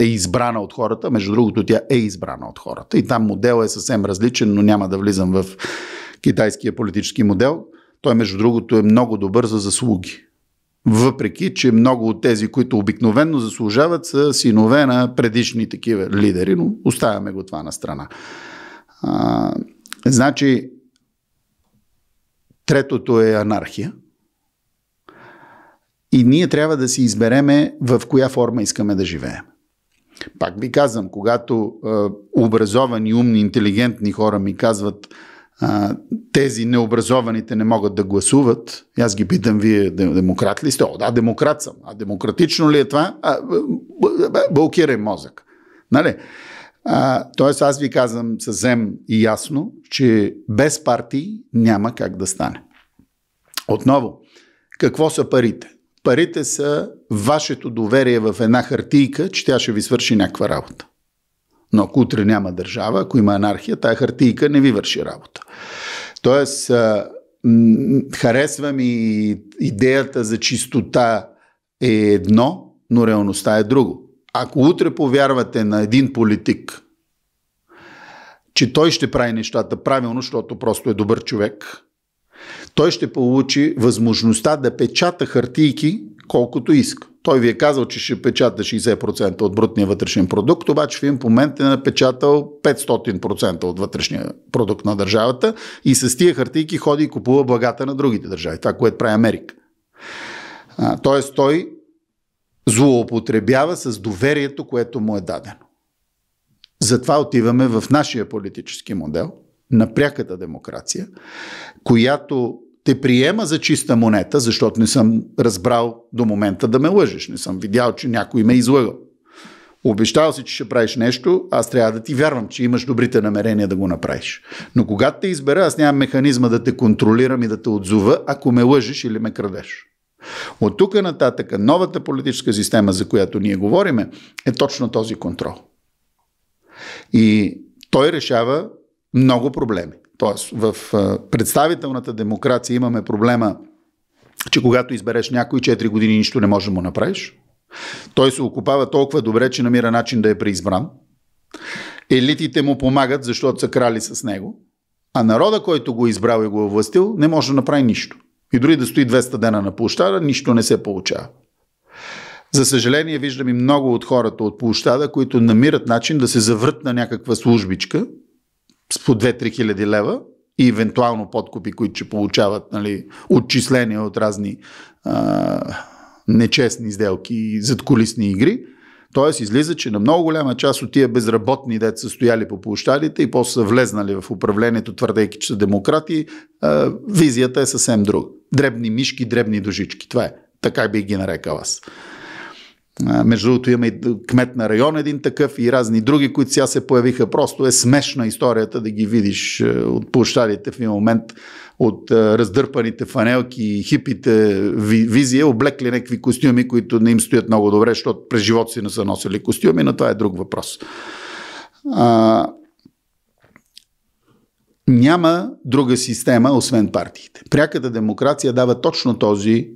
е избрана от хората. Между другото, тя е избрана от хората. И там модел е съвсем различен, но няма да влизам в китайския политически модел. Той, между другото, е много добър за заслуги. Въпреки, че много от тези, които обикновенно заслужават, са синове на предишни такива лидери, но оставяме го това на страна. А, значи, третото е анархия. И ние трябва да си избереме в коя форма искаме да живеем. Пак ви казвам, когато е, образовани, умни, интелигентни хора ми казват, а, тези необразованите не могат да гласуват. И аз ги питам, вие демократ ли сте? О, да, демократ съм. А демократично ли е това? А, блокирай мозък. Нали? А, тоест аз ви казвам съвсем и ясно, че без партии няма как да стане. Отново, какво са парите? Парите са вашето доверие в една хартийка, че тя ще ви свърши някаква работа. Но ако утре няма държава, ако има анархия, тая хартийка не ви върши работа. Тоест, харесва ми идеята за чистота е едно, но реалността е друго. Ако утре повярвате на един политик, че той ще прави нещата правилно, защото просто е добър човек, той ще получи възможността да печата хартийки колкото иска. Той ви е казал, че ще печата 60% от брутния вътрешен продукт, обаче в един момент е напечатал 500% от вътрешния продукт на държавата и с тия хартийки ходи и купува благата на другите държави. Това, което прави Америка. А, тоест той злоупотребява с доверието, което му е дадено. Затова отиваме в нашия политически модел на пряката демокрация, която те приема за чиста монета, защото не съм разбрал до момента да ме лъжеш. Не съм видял, че някой ме е излъгал. Обещал си, че ще правиш нещо, аз трябва да ти вярвам, че имаш добрите намерения да го направиш. Но когато те избера, аз нямам механизма да те контролирам и да те отзова, ако ме лъжиш или ме крадеш. От тук нататък новата политическа система, за която ние говориме, е точно този контрол. И той решава много проблеми. Тоест, в представителната демокрация имаме проблема, че когато избереш някой 4 години, нищо не може да му направиш. Той се окупава толкова добре, че намира начин да е преизбран. Елитите му помагат, защото са крали с него. А народа, който го е избрал и го е овластил, не може да направи нищо. И дори да стои 200 дена на площада, нищо не се получава. За съжаление, виждам и много от хората от площада, които намират начин да се завърт на някаква службичка, с по 2-3 хиляди лева и евентуално подкупи, които ще получават нали, отчисления от разни а, нечестни сделки и задколисни игри. Тоест излиза, че на много голяма част от тия безработни деца са стояли по площадите и после са влезнали в управлението, твърдейки, че са демократи, а, визията е съвсем друга. Дребни мишки, дребни дожички. Това е. Така би ги нарекал аз. Между другото има и кмет на район един такъв и разни други, които сега се появиха. Просто е смешна историята да ги видиш е, от площадите в един момент от е, раздърпаните фанелки, и хипите, визия, облекли някакви костюми, които не им стоят много добре, защото през живота си не са носили костюми, но това е друг въпрос. А, няма друга система, освен партиите. Пряката демокрация дава точно този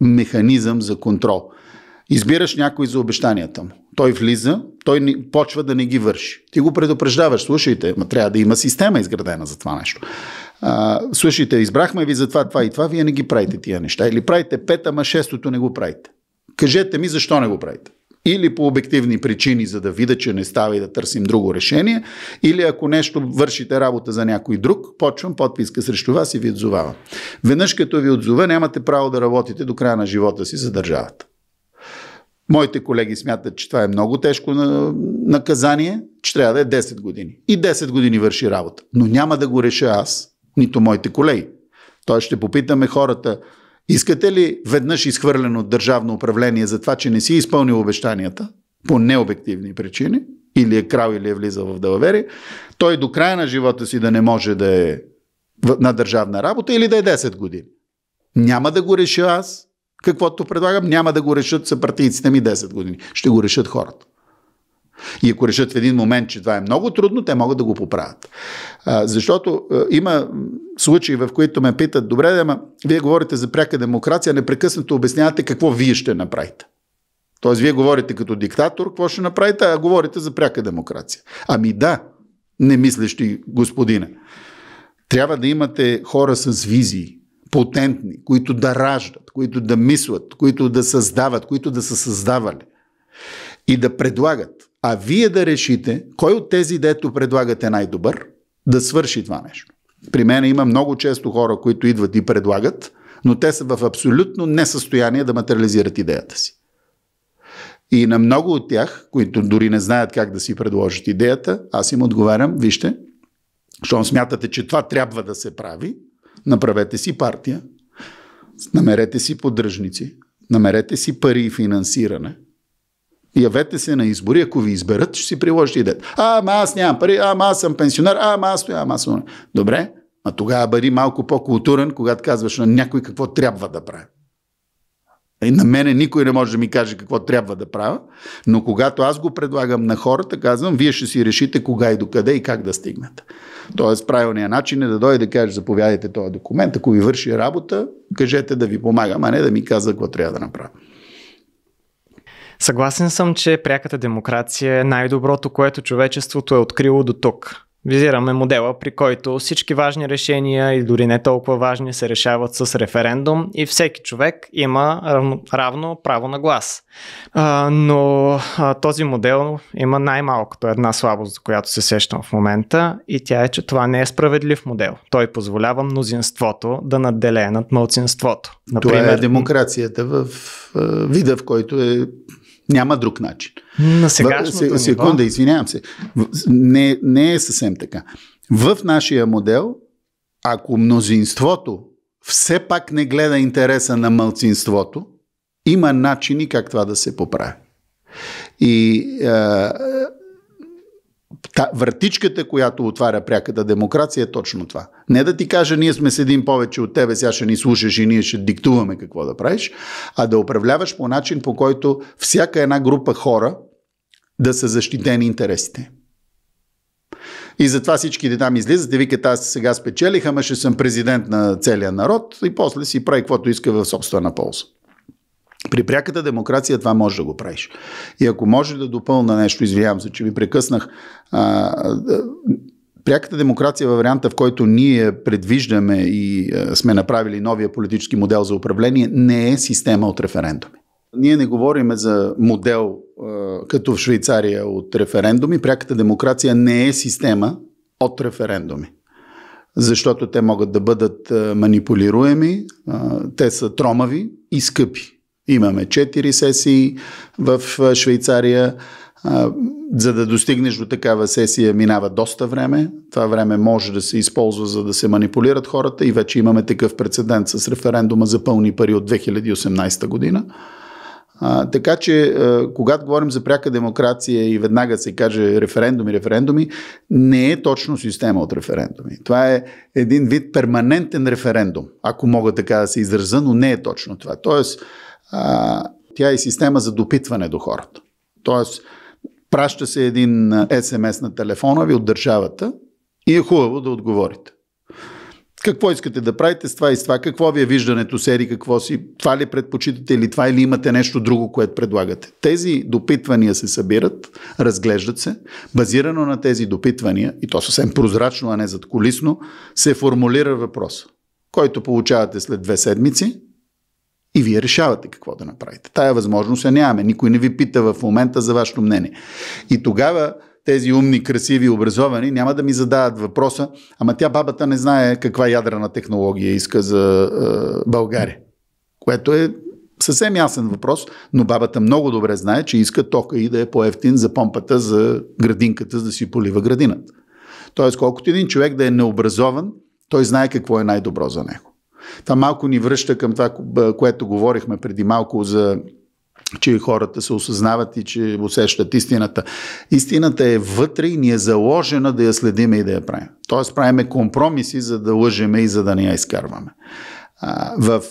механизъм за контрол – избираш някой за обещанията му. Той влиза, той почва да не ги върши. Ти го предупреждаваш, слушайте, ма трябва да има система изградена за това нещо. А, слушайте, избрахме ви за това, това и това, вие не ги правите тия неща. Или правите пет, ама шестото не го правите. Кажете ми защо не го правите или по обективни причини, за да видя, че не става и да търсим друго решение, или ако нещо вършите работа за някой друг, почвам подписка срещу вас и ви отзовавам. Веднъж като ви отзова, нямате право да работите до края на живота си за държавата. Моите колеги смятат, че това е много тежко наказание, че трябва да е 10 години. И 10 години върши работа. Но няма да го реша аз, нито моите колеги. Той ще попитаме хората, искате ли веднъж изхвърлено държавно управление за това, че не си изпълнил обещанията по необективни причини, или е крал, или е влизал в далавери, той до края на живота си да не може да е на държавна работа или да е 10 години. Няма да го реша аз, каквото предлагам, няма да го решат съпартийците ми 10 години. Ще го решат хората. И ако решат в един момент, че това е много трудно, те могат да го поправят. А, защото а, има случаи, в които ме питат, добре, ама вие говорите за пряка демокрация, непрекъснато обяснявате какво вие ще направите. Тоест, вие говорите като диктатор, какво ще направите, а говорите за пряка демокрация. Ами да, не мислещи господина. Трябва да имате хора с визии, потентни, които да раждат, които да мислят, които да създават, които да са създавали и да предлагат. А вие да решите кой от тези, дето предлагате най-добър, да свърши това нещо. При мен има много често хора, които идват и предлагат, но те са в абсолютно несъстояние да материализират идеята си. И на много от тях, които дори не знаят как да си предложат идеята, аз им отговарям, вижте, щом смятате, че това трябва да се прави, Направете си партия, намерете си поддръжници, намерете си пари и финансиране. Явете се на избори, ако ви изберат, ще си приложите идеята. Ама аз нямам пари, ама аз съм пенсионер, ама аз стоя, ама аз съм. Добре, а тогава бъди малко по-културен, когато казваш на някой какво трябва да прави. И на мене никой не може да ми каже какво трябва да правя, но когато аз го предлагам на хората, казвам, вие ще си решите кога и докъде и как да стигнете. Тоест, правилният начин е да дойде да каже, заповядайте този документ, ако ви върши работа, кажете да ви помагам, а не да ми каза какво трябва да направя. Съгласен съм, че пряката демокрация е най-доброто, което човечеството е открило до тук. Визираме модела, при който всички важни решения и дори не толкова важни се решават с референдум и всеки човек има равно, равно право на глас. А, но а, този модел има най-малкото една слабост, за която се сещам в момента и тя е, че това не е справедлив модел. Той позволява мнозинството да надделее над мълцинството. Например, това е демокрацията в а, вида, в който е няма друг начин. На сегашното Секунда, ниво? извинявам се. Не, не е съвсем така. В нашия модел, ако мнозинството все пак не гледа интереса на мълцинството, има начини как това да се поправи. И а, та, вратичката, която отваря пряката демокрация е точно това. Не да ти кажа, ние сме седим повече от тебе, сега ще ни слушаш и ние ще диктуваме какво да правиш, а да управляваш по начин, по който всяка една група хора да са защитени интересите. И затова всичките там излизат и викат, аз сега спечелих, ама ще съм президент на целия народ и после си прави каквото иска в собствена полза. При пряката демокрация това може да го правиш. И ако може да допълна нещо, извинявам се, че ви прекъснах, а, Пряката демокрация е във варианта, в който ние предвиждаме и сме направили новия политически модел за управление, не е система от референдуми. Ние не говорим за модел като в Швейцария от референдуми. Пряката демокрация не е система от референдуми. Защото те могат да бъдат манипулируеми, те са тромави и скъпи. Имаме 4 сесии в Швейцария. За да достигнеш до такава сесия минава доста време. Това време може да се използва за да се манипулират хората и вече имаме такъв прецедент с референдума за пълни пари от 2018 година. А, така че, а, когато говорим за пряка демокрация и веднага се каже референдуми, референдуми, не е точно система от референдуми. Това е един вид перманентен референдум, ако мога така да се израза, но не е точно това. Тоест, а, тя е система за допитване до хората. Тоест, праща се един СМС на телефона ви от държавата и е хубаво да отговорите. Какво искате да правите с това и с това? Какво ви е виждането, сери, какво си? Това ли предпочитате или това или имате нещо друго, което предлагате? Тези допитвания се събират, разглеждат се. Базирано на тези допитвания, и то съвсем прозрачно, а не зад колисно, се формулира въпрос, който получавате след две седмици и вие решавате какво да направите. Тая възможност я нямаме. Никой не ви пита в момента за вашето мнение. И тогава тези умни, красиви, образовани няма да ми задават въпроса, ама тя бабата не знае каква ядрена технология иска за е, България. Което е съвсем ясен въпрос, но бабата много добре знае, че иска тока и да е по-ефтин за помпата, за градинката, за да си полива градината. Тоест, колкото един човек да е необразован, той знае какво е най-добро за него. Та малко ни връща към това, което говорихме преди малко за че хората се осъзнават и че усещат истината. Истината е вътре и ни е заложена да я следиме и да я правим. Тоест правиме компромиси, за да лъжеме и за да не я изкарваме. в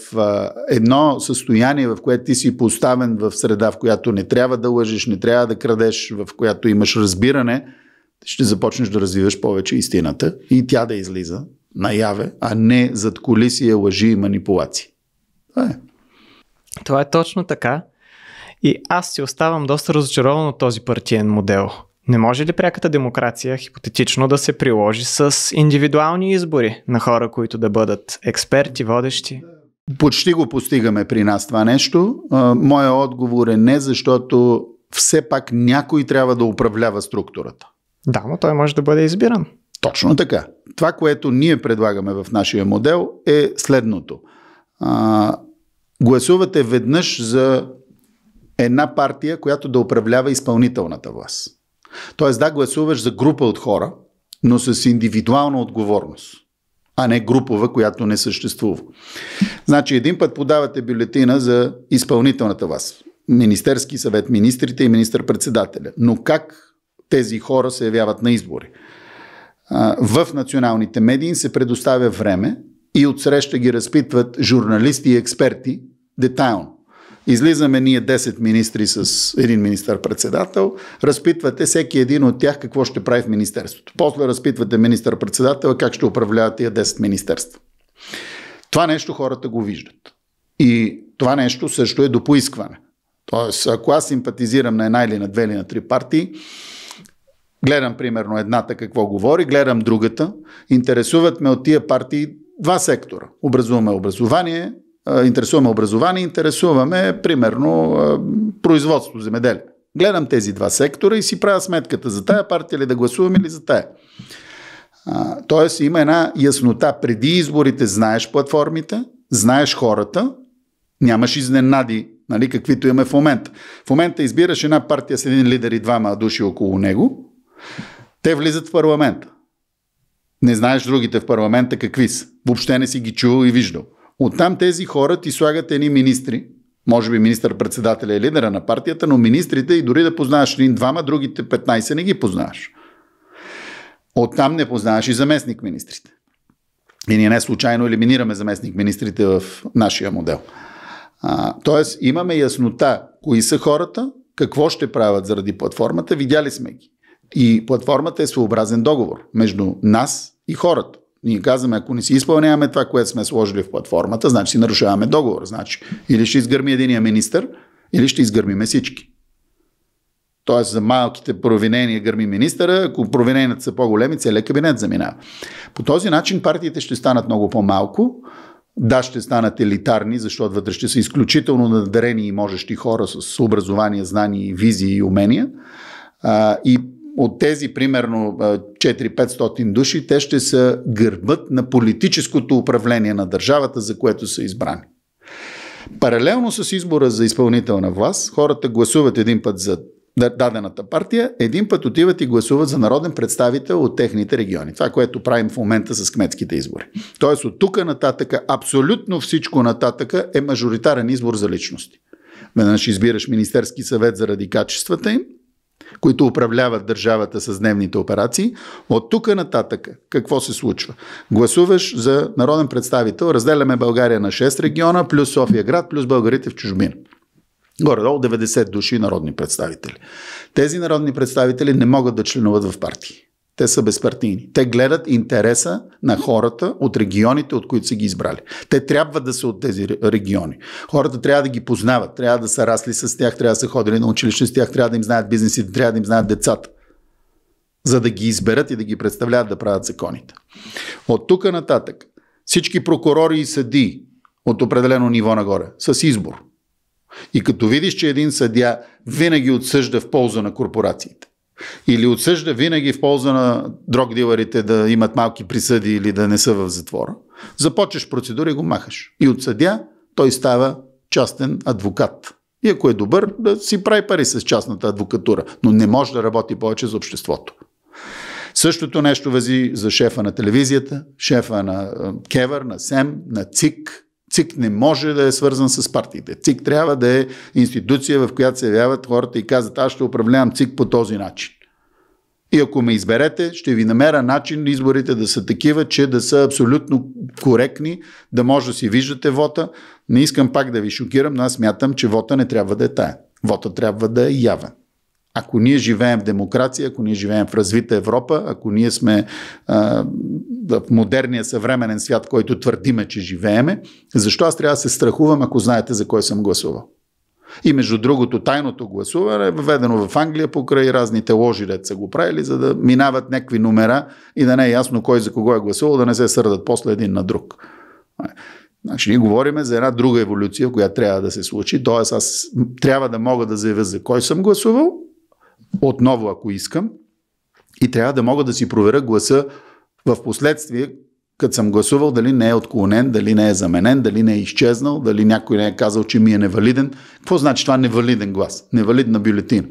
едно състояние, в което ти си поставен в среда, в която не трябва да лъжиш, не трябва да крадеш, в която имаш разбиране, ще започнеш да развиваш повече истината и тя да излиза наяве, а не зад колисия е лъжи и манипулации. Това е. Това е точно така. И аз си оставам доста разочарован от този партиен модел. Не може ли пряката демокрация хипотетично да се приложи с индивидуални избори на хора, които да бъдат експерти, водещи? Почти го постигаме при нас това нещо. Моя отговор е не, защото все пак някой трябва да управлява структурата. Да, но той може да бъде избиран. Точно така. Това, което ние предлагаме в нашия модел е следното. А, гласувате веднъж за една партия, която да управлява изпълнителната власт. Тоест да, гласуваш за група от хора, но с индивидуална отговорност, а не групова, която не съществува. Значи един път подавате бюлетина за изпълнителната власт. Министерски съвет, министрите и министър-председателя. Но как тези хора се явяват на избори? в националните медии се предоставя време и отсреща ги разпитват журналисти и експерти детайлно. Излизаме ние 10 министри с един министър-председател, разпитвате всеки един от тях какво ще прави в министерството. После разпитвате министър-председател как ще управлява тия 10 министерства. Това нещо хората го виждат. И това нещо също е до поискване. Тоест, ако аз симпатизирам на една или на две или на три партии, Гледам примерно едната какво говори, гледам другата. Интересуват ме от тия партии два сектора. Образуваме образование, интересуваме образование, интересуваме примерно производство, земеделие. Гледам тези два сектора и си правя сметката за тая партия ли да гласувам или за тая. тоест има една яснота. Преди изборите знаеш платформите, знаеш хората, нямаш изненади, нали, каквито имаме в момента. В момента избираш една партия с един лидер и двама души около него, те влизат в парламента. Не знаеш другите в парламента какви са. Въобще не си ги чувал и виждал. Оттам тези хора ти слагат едни министри, може би министър-председателя е лидера на партията, но министрите и дори да познаваш един-двама, другите 15 не ги познаваш. Оттам не познаваш и заместник-министрите. И ние не случайно елиминираме заместник-министрите в нашия модел. А, тоест имаме яснота кои са хората, какво ще правят заради платформата, видяли сме ги. И платформата е своеобразен договор между нас и хората. Ние казваме, ако не си изпълняваме това, което сме сложили в платформата, значи си нарушаваме договор. Значи, или ще изгърми единия министр, или ще изгърмиме всички. Тоест за малките провинения гърми министъра, ако провиненията са по-големи, целият кабинет заминава. По този начин партиите ще станат много по-малко, да, ще станат елитарни, защото вътре ще са изключително надарени и можещи хора с образование, знания, визии и умения. А, и от тези примерно 4-500 души, те ще са гърбът на политическото управление на държавата, за което са избрани. Паралелно с избора за изпълнителна власт, хората гласуват един път за дадената партия, един път отиват и гласуват за народен представител от техните региони. Това, което правим в момента с кметските избори. Тоест от тук нататъка, абсолютно всичко нататъка е мажоритарен избор за личности. Веднъж избираш Министерски съвет заради качествата им, които управляват държавата с дневните операции. От тук нататък какво се случва? Гласуваш за народен представител, разделяме България на 6 региона, плюс София град, плюс българите в чужбина. Горе-долу 90 души народни представители. Тези народни представители не могат да членуват в партии. Те са безпартийни. Те гледат интереса на хората от регионите, от които са ги избрали. Те трябва да са от тези региони. Хората трябва да ги познават, трябва да са расли с тях, трябва да са ходили на училище с тях, трябва да им знаят бизнесите, трябва да им знаят децата. За да ги изберат и да ги представляват да правят законите. От тук нататък всички прокурори и съди от определено ниво нагоре с избор. И като видиш, че един съдия винаги отсъжда в полза на корпорациите, или отсъжда винаги в полза на дрогдилерите да имат малки присъди или да не са в затвора, започваш процедура и го махаш. И от съдя той става частен адвокат. И ако е добър, да си прави пари с частната адвокатура, но не може да работи повече за обществото. Същото нещо възи за шефа на телевизията, шефа на Кевър, на СЕМ, на ЦИК, ЦИК не може да е свързан с партиите. ЦИК трябва да е институция, в която се явяват хората и казват, аз ще управлявам ЦИК по този начин. И ако ме изберете, ще ви намеря начин изборите да са такива, че да са абсолютно коректни, да може да си виждате вота. Не искам пак да ви шокирам, но аз мятам, че вота не трябва да е тая. Вота трябва да е явен. Ако ние живеем в демокрация, ако ние живеем в развита Европа, ако ние сме а, в модерния съвременен свят, който твърдиме, че живееме, защо аз трябва да се страхувам, ако знаете за кой съм гласувал? И между другото, тайното гласуване е въведено в Англия покрай разните ложи, дет са го правили, за да минават някакви номера и да не е ясно кой за кого е гласувал, да не се сърдат после един на друг. Значи, ние говорим за една друга еволюция, която трябва да се случи. Тоест, аз трябва да мога да заявя за кой съм гласувал отново, ако искам, и трябва да мога да си проверя гласа в последствие, като съм гласувал, дали не е отклонен, дали не е заменен, дали не е изчезнал, дали някой не е казал, че ми е невалиден. Какво значи това невалиден глас? Невалидна бюлетина.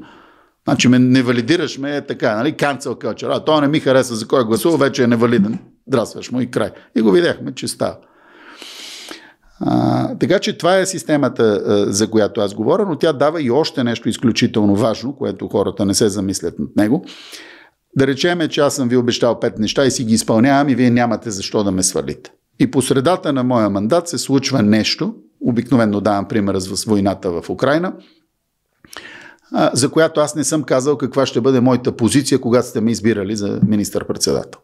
Значи ме не валидираш ме е така, нали? Cancel culture. А, той не ми хареса за кой е гласува, вече е невалиден. Драсваш му и край. И го видяхме, че става. А, така че това е системата, а, за която аз говоря, но тя дава и още нещо изключително важно, което хората не се замислят над него. Да речеме, че аз съм ви обещал пет неща и си ги изпълнявам и вие нямате защо да ме свалите. И по средата на моя мандат се случва нещо, Обикновено давам пример с войната в Украина, а, за която аз не съм казал каква ще бъде моята позиция, когато сте ме избирали за министър-председател.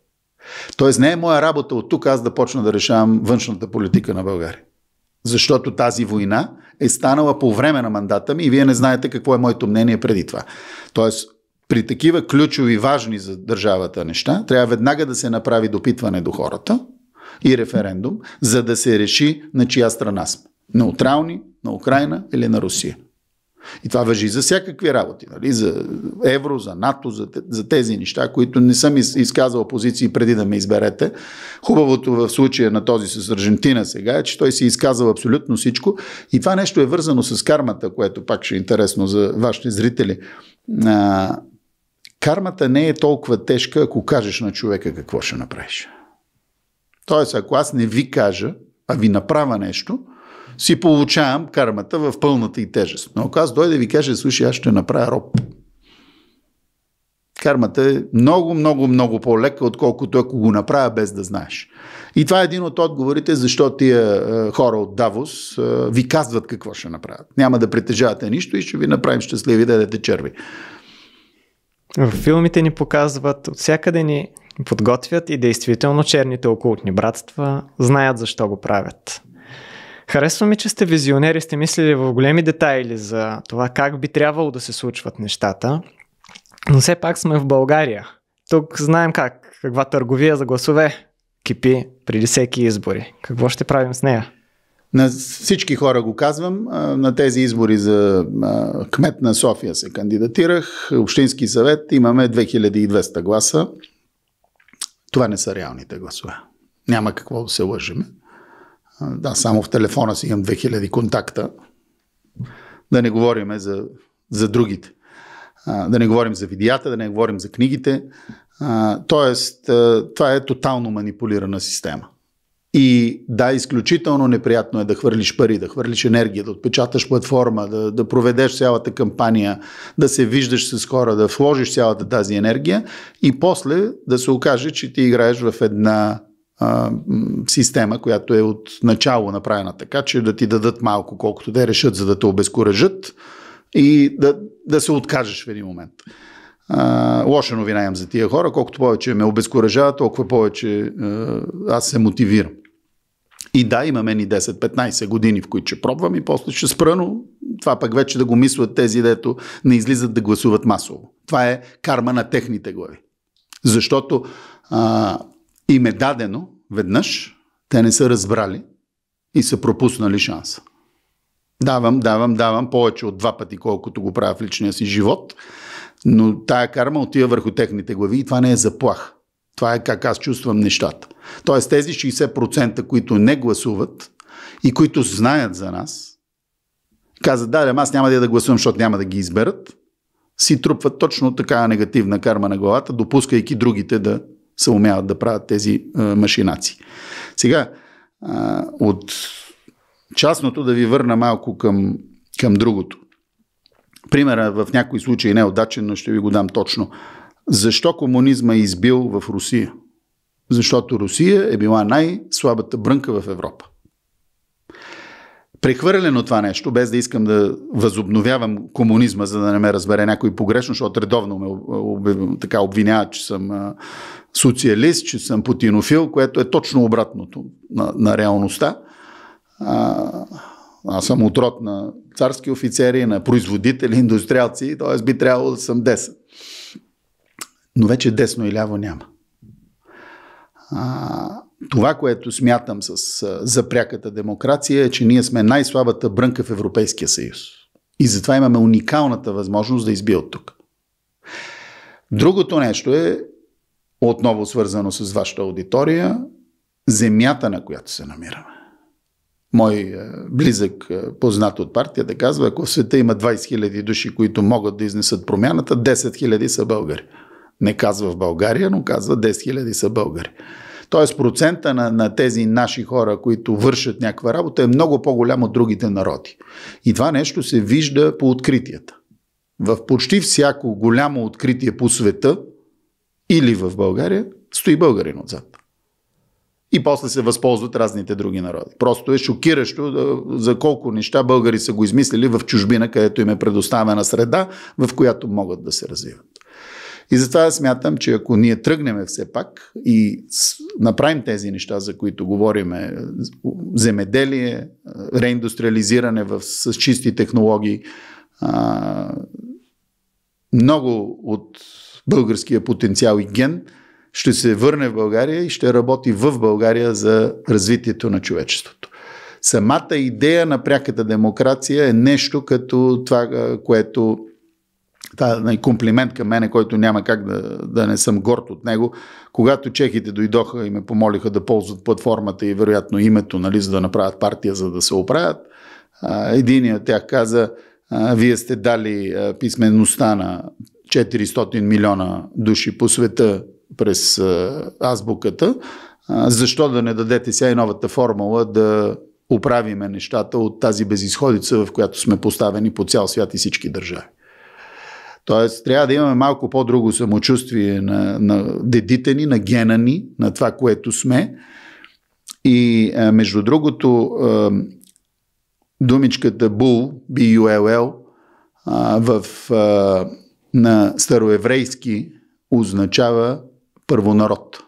Тоест не е моя работа от тук аз да почна да решавам външната политика на България. Защото тази война е станала по време на мандата ми и вие не знаете какво е моето мнение преди това. Тоест, при такива ключови, важни за държавата неща, трябва веднага да се направи допитване до хората и референдум, за да се реши на чия страна сме. Неутрални, на Украина или на Русия. И това въжи за всякакви работи, нали? за евро, за НАТО, за, за тези неща, които не съм из, изказал позиции преди да ме изберете. Хубавото в случая на този с Аржентина сега е, че той си е изказал абсолютно всичко и това нещо е вързано с кармата, което пак ще е интересно за вашите зрители. А, кармата не е толкова тежка, ако кажеш на човека какво ще направиш. Тоест, ако аз не ви кажа, а ви направя нещо – си получавам кармата в пълната и тежест. Но ако аз дойде и ви кажа, слушай, аз ще направя роб. Кармата е много, много, много по-лека, отколкото ако го направя без да знаеш. И това е един от отговорите, защо тия е, хора от Давос е, ви казват какво ще направят. Няма да притежавате нищо и ще ви направим щастливи да ядете черви. В филмите ни показват, от всякъде ни подготвят и действително черните окултни братства знаят защо го правят. Харесва ми, че сте визионери, сте мислили в големи детайли за това как би трябвало да се случват нещата, но все пак сме в България. Тук знаем как, каква търговия за гласове кипи преди всеки избори. Какво ще правим с нея? На всички хора го казвам. На тези избори за кмет на София се кандидатирах. Общински съвет имаме 2200 гласа. Това не са реалните гласове. Няма какво да се лъжиме. Да, само в телефона си имам 2000 контакта. Да не говорим за, за другите. да не говорим за видеята, да не говорим за книгите. тоест, това е тотално манипулирана система. И да, изключително неприятно е да хвърлиш пари, да хвърлиш енергия, да отпечаташ платформа, да, да проведеш цялата кампания, да се виждаш с хора, да вложиш цялата тази енергия и после да се окаже, че ти играеш в една а, система, която е от начало направена така, че да ти дадат малко, колкото да е, решат, за да те обезкуражат и да, да се откажеш в един момент. А, лоша новина имам за тия хора. Колкото повече ме обезкуражават, толкова повече а, аз се мотивирам. И да, имаме ни 10-15 години, в които ще пробвам и после ще спра, но това пък вече да го мислят тези, дето не излизат да гласуват масово. Това е карма на техните глави. Защото а, им е дадено веднъж те не са разбрали и са пропуснали шанса. Давам, давам, давам повече от два пъти, колкото го правя в личния си живот, но тая карма отива върху техните глави и това не е заплаха. Това е как аз чувствам нещата. Тоест тези 60%, които не гласуват и които знаят за нас, казват, да, аз няма да я да гласувам, защото няма да ги изберат, си трупват точно такава негативна карма на главата, допускайки другите да се умяват да правят тези а, машинации. Сега, а, от частното да ви върна малко към, към другото. Примера в някои случаи не е удачен, но ще ви го дам точно. Защо комунизма е избил в Русия? Защото Русия е била най-слабата брънка в Европа. Прехвърлено това нещо, без да искам да възобновявам комунизма, за да не ме разбере някой погрешно, защото редовно ме така обвиняват, че съм социалист, че съм путинофил, което е точно обратното на, на реалността. А, аз съм отрод на царски офицери, на производители, индустриалци, т.е. би трябвало да съм десен. Но вече десно и ляво няма. А, това, което смятам с запряката демокрация е, че ние сме най-слабата брънка в Европейския съюз. И затова имаме уникалната възможност да избия от тук. Другото нещо е, отново свързано с вашата аудитория, земята, на която се намираме. Мой е, близък, е, познат от партията, казва, ако в света има 20 000 души, които могат да изнесат промяната, 10 000 са българи. Не казва в България, но казва 10 000 са българи. Тоест процента на, на тези наши хора, които вършат някаква работа, е много по-голям от другите народи. И това нещо се вижда по откритията. В почти всяко голямо откритие по света – или в България, стои българин отзад. И после се възползват разните други народи. Просто е шокиращо да, за колко неща българи са го измислили в чужбина, където им е предоставена среда, в която могат да се развиват. И затова смятам, че ако ние тръгнем все пак и направим тези неща, за които говориме, земеделие, е, реиндустриализиране в, с чисти технологии, а, много от българския потенциал и ген, ще се върне в България и ще работи в България за развитието на човечеството. Самата идея на пряката демокрация е нещо като това, което е комплимент към мене, който няма как да, да не съм горд от него. Когато чехите дойдоха и ме помолиха да ползват платформата и вероятно името, нали, за да направят партия, за да се оправят, единият от тях каза, вие сте дали писменността на 400 милиона души по света през азбуката, защо да не дадете сега и новата формула да оправиме нещата от тази безисходица, в която сме поставени по цял свят и всички държави. Тоест, трябва да имаме малко по-друго самочувствие на, на дедите ни, на гена ни, на това, което сме. И между другото, думичката Bull, B-U-L-L, в на староеврейски означава първонарод.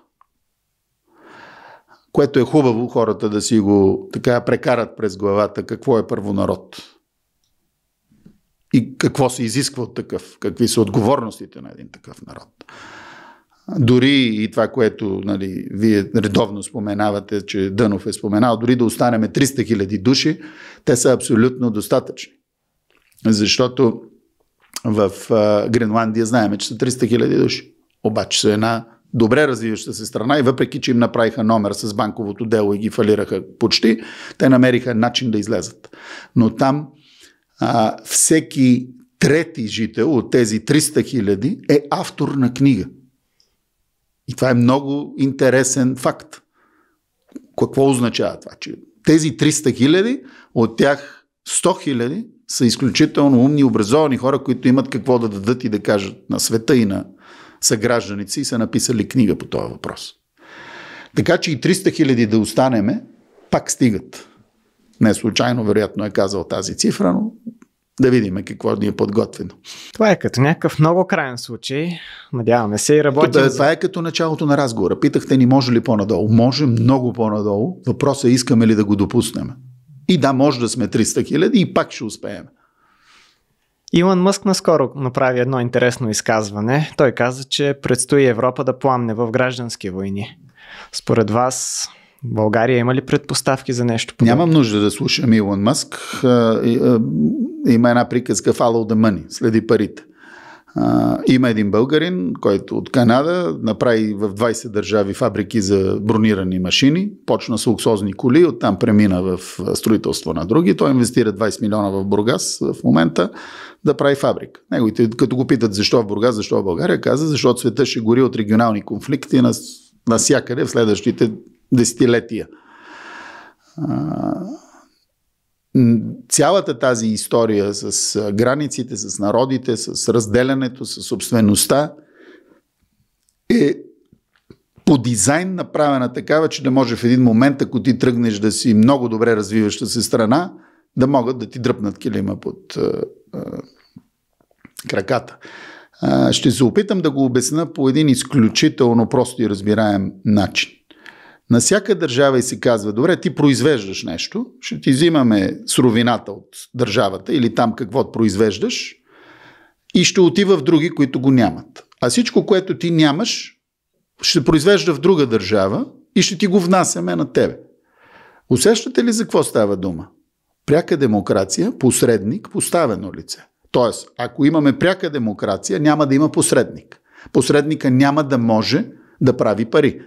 Което е хубаво хората да си го така прекарат през главата какво е първонарод и какво се изисква от такъв, какви са отговорностите на един такъв народ. Дори и това, което нали, вие редовно споменавате, че Дънов е споменал, дори да останеме 300 000 души, те са абсолютно достатъчни. Защото в Гренландия знаеме, че са 300 хиляди души. Обаче са една добре развиваща се страна и въпреки, че им направиха номер с банковото дело и ги фалираха почти, те намериха начин да излезат. Но там а, всеки трети жител от тези 300 хиляди е автор на книга. И това е много интересен факт. Какво означава това? Че тези 300 хиляди, от тях 100 хиляди са изключително умни, образовани хора, които имат какво да дадат и да кажат на света и на съгражданици и са написали книга по този въпрос. Така че и 300 хиляди да останеме, пак стигат. Не случайно, вероятно е казал тази цифра, но да видим какво ни е подготвено. Това е като някакъв много крайен случай. Надяваме се и работим. Това, това е като началото на разговора. Питахте ни може ли по-надолу. Може много по-надолу. Въпросът е искаме ли да го допуснем. И да, може да сме 300 хиляди и пак ще успеем. Илон Мъск наскоро направи едно интересно изказване. Той каза, че предстои Европа да пламне в граждански войни. Според вас, България има ли предпоставки за нещо подобно? Нямам нужда да слушам Илон Мъск. Е, е, има една приказка Follow the money, следи парите има един българин, който от Канада направи в 20 държави фабрики за бронирани машини, почна с луксозни коли, оттам премина в строителство на други. Той инвестира 20 милиона в Бургас в момента да прави фабрика. Неговите, като го питат защо в Бургас, защо в България, каза, защото света ще гори от регионални конфликти на, насякъде в следващите десетилетия цялата тази история с границите, с народите, с разделянето, с собствеността е по дизайн направена такава, че да може в един момент, ако ти тръгнеш да си много добре развиваща се страна, да могат да ти дръпнат килима под а, а, краката. А, ще се опитам да го обясна по един изключително прост и разбираем начин на всяка държава и се казва, добре, ти произвеждаш нещо, ще ти взимаме суровината от държавата или там какво произвеждаш и ще отива в други, които го нямат. А всичко, което ти нямаш, ще произвежда в друга държава и ще ти го внасяме на тебе. Усещате ли за какво става дума? Пряка демокрация, посредник, поставено лице. Тоест, ако имаме пряка демокрация, няма да има посредник. Посредника няма да може да прави пари.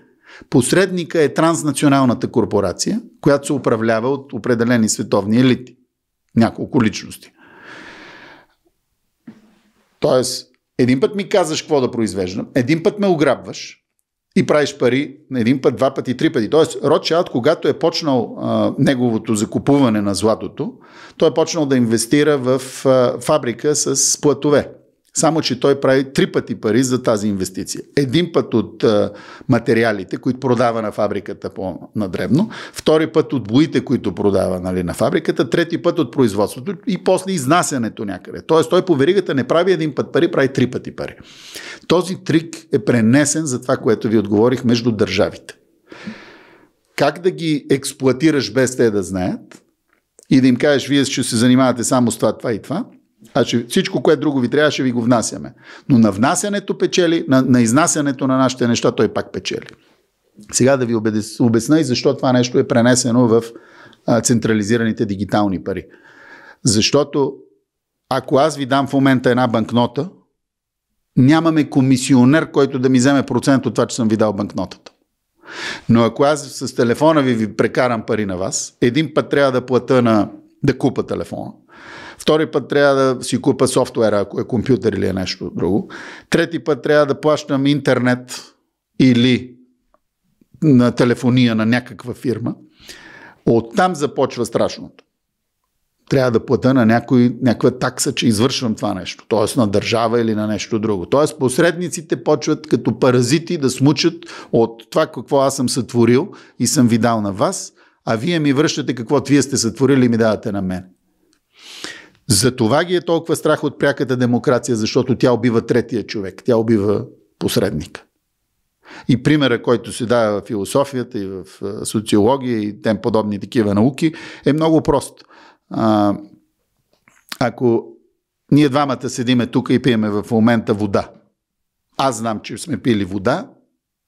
Посредника е транснационалната корпорация, която се управлява от определени световни елити. Няколко личности. Тоест, един път ми казваш какво да произвеждам, един път ме ограбваш и правиш пари на един път, два пъти, три пъти. Тоест, Ротшилд, когато е почнал а, неговото закупуване на златото, той е почнал да инвестира в а, фабрика с платове. Само, че той прави три пъти пари за тази инвестиция. Един път от а, материалите, които продава на фабриката по, на втори път от боите, които продава нали, на фабриката, трети път от производството и после изнасянето някъде. Тоест той по веригата не прави един път пари, прави три пъти пари. Този трик е пренесен за това, което ви отговорих между държавите. Как да ги експлуатираш без те да знаят и да им кажеш, вие ще се занимавате само с това, това и това – а значи, всичко, което друго ви трябва, ще ви го внасяме. Но на внасянето печели, на, на изнасянето на нашите неща, той пак печели. Сега да ви обясна и защо това нещо е пренесено в а, централизираните дигитални пари. Защото ако аз ви дам в момента една банкнота, нямаме комисионер, който да ми вземе процент от това, че съм ви дал банкнотата. Но ако аз с телефона ви, ви прекарам пари на вас, един път трябва да плата на да купа телефона. Втори път трябва да си купа софтуера, ако е компютър или е нещо друго. Трети път трябва да плащам интернет или на телефония на някаква фирма. Оттам започва страшното. Трябва да плата на някой, някаква такса, че извършвам това нещо, т.е. на държава или на нещо друго. Т.е. посредниците почват като паразити да смучат от това какво аз съм сътворил и съм ви дал на вас, а вие ми връщате какво вие сте сътворили и ми давате на мен. За това ги е толкова страх от пряката демокрация, защото тя убива третия човек, тя убива посредника. И примера, който се дава в философията и в социология и тем подобни такива науки, е много прост. А, ако ние двамата седиме тук и пиеме в момента вода, аз знам, че сме пили вода,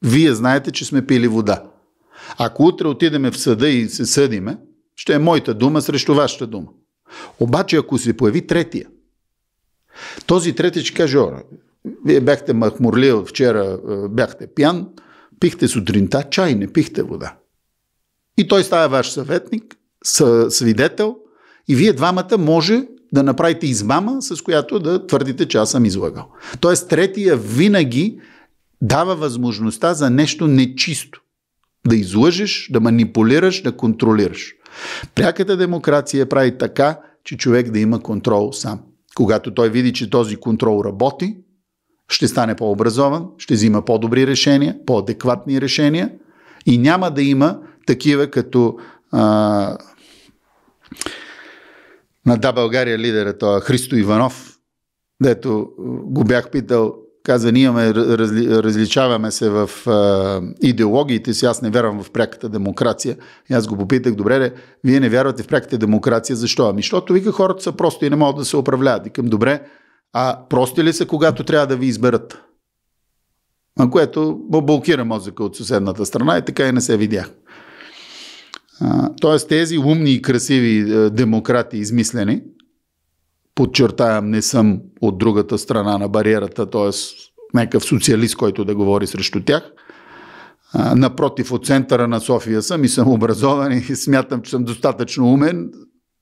вие знаете, че сме пили вода. Ако утре отидеме в съда и се съдиме, ще е моята дума срещу вашата дума. Обаче, ако се появи третия, този трети ще каже, вие бяхте махмурлива вчера, бяхте пиян, пихте сутринта чай, не пихте вода. И той става ваш съветник, свидетел, и вие двамата може да направите измама, с която да твърдите, че аз съм излагал. Тоест, третия винаги дава възможността за нещо нечисто. Да излъжеш, да манипулираш, да контролираш. Пряката демокрация прави така, че човек да има контрол сам. Когато той види, че този контрол работи, ще стане по-образован, ще взима по-добри решения, по-адекватни решения и няма да има такива като а, на Да България лидера, това Христо Иванов, дето го бях питал каза, ние имаме, разли, различаваме се в а, идеологиите си, аз не вярвам в пряката демокрация. И аз го попитах, добре, де, вие не вярвате в пряката демокрация, защо? Ами, защото, вика, хората са просто и не могат да се управляват. Викам, добре, а прости ли са, когато трябва да ви изберат? На което блокира мозъка от съседната страна и така и не се видях. Тоест тези умни и красиви демократи измислени, подчертавам, не съм от другата страна на бариерата, т.е. някакъв социалист, който да говори срещу тях. А, напротив, от центъра на София съм и съм образован и смятам, че съм достатъчно умен,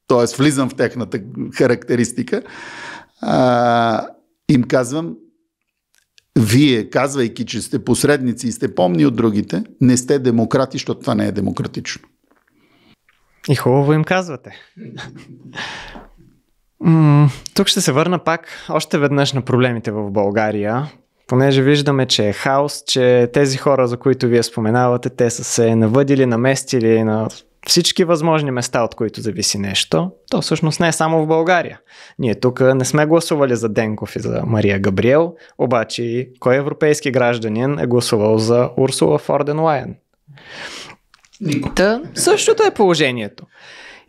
т.е. влизам в техната характеристика. А, им казвам, вие, казвайки, че сте посредници и сте помни от другите, не сте демократи, защото това не е демократично. И хубаво им казвате. М- тук ще се върна пак още веднъж на проблемите в България, понеже виждаме, че е хаос, че тези хора, за които вие споменавате, те са се навъдили, наместили на всички възможни места, от които зависи нещо, то всъщност не е само в България. Ние тук не сме гласували за Денков и за Мария Габриел, обаче кой европейски гражданин е гласувал за Урсула Форден Лайен? Та, същото е положението.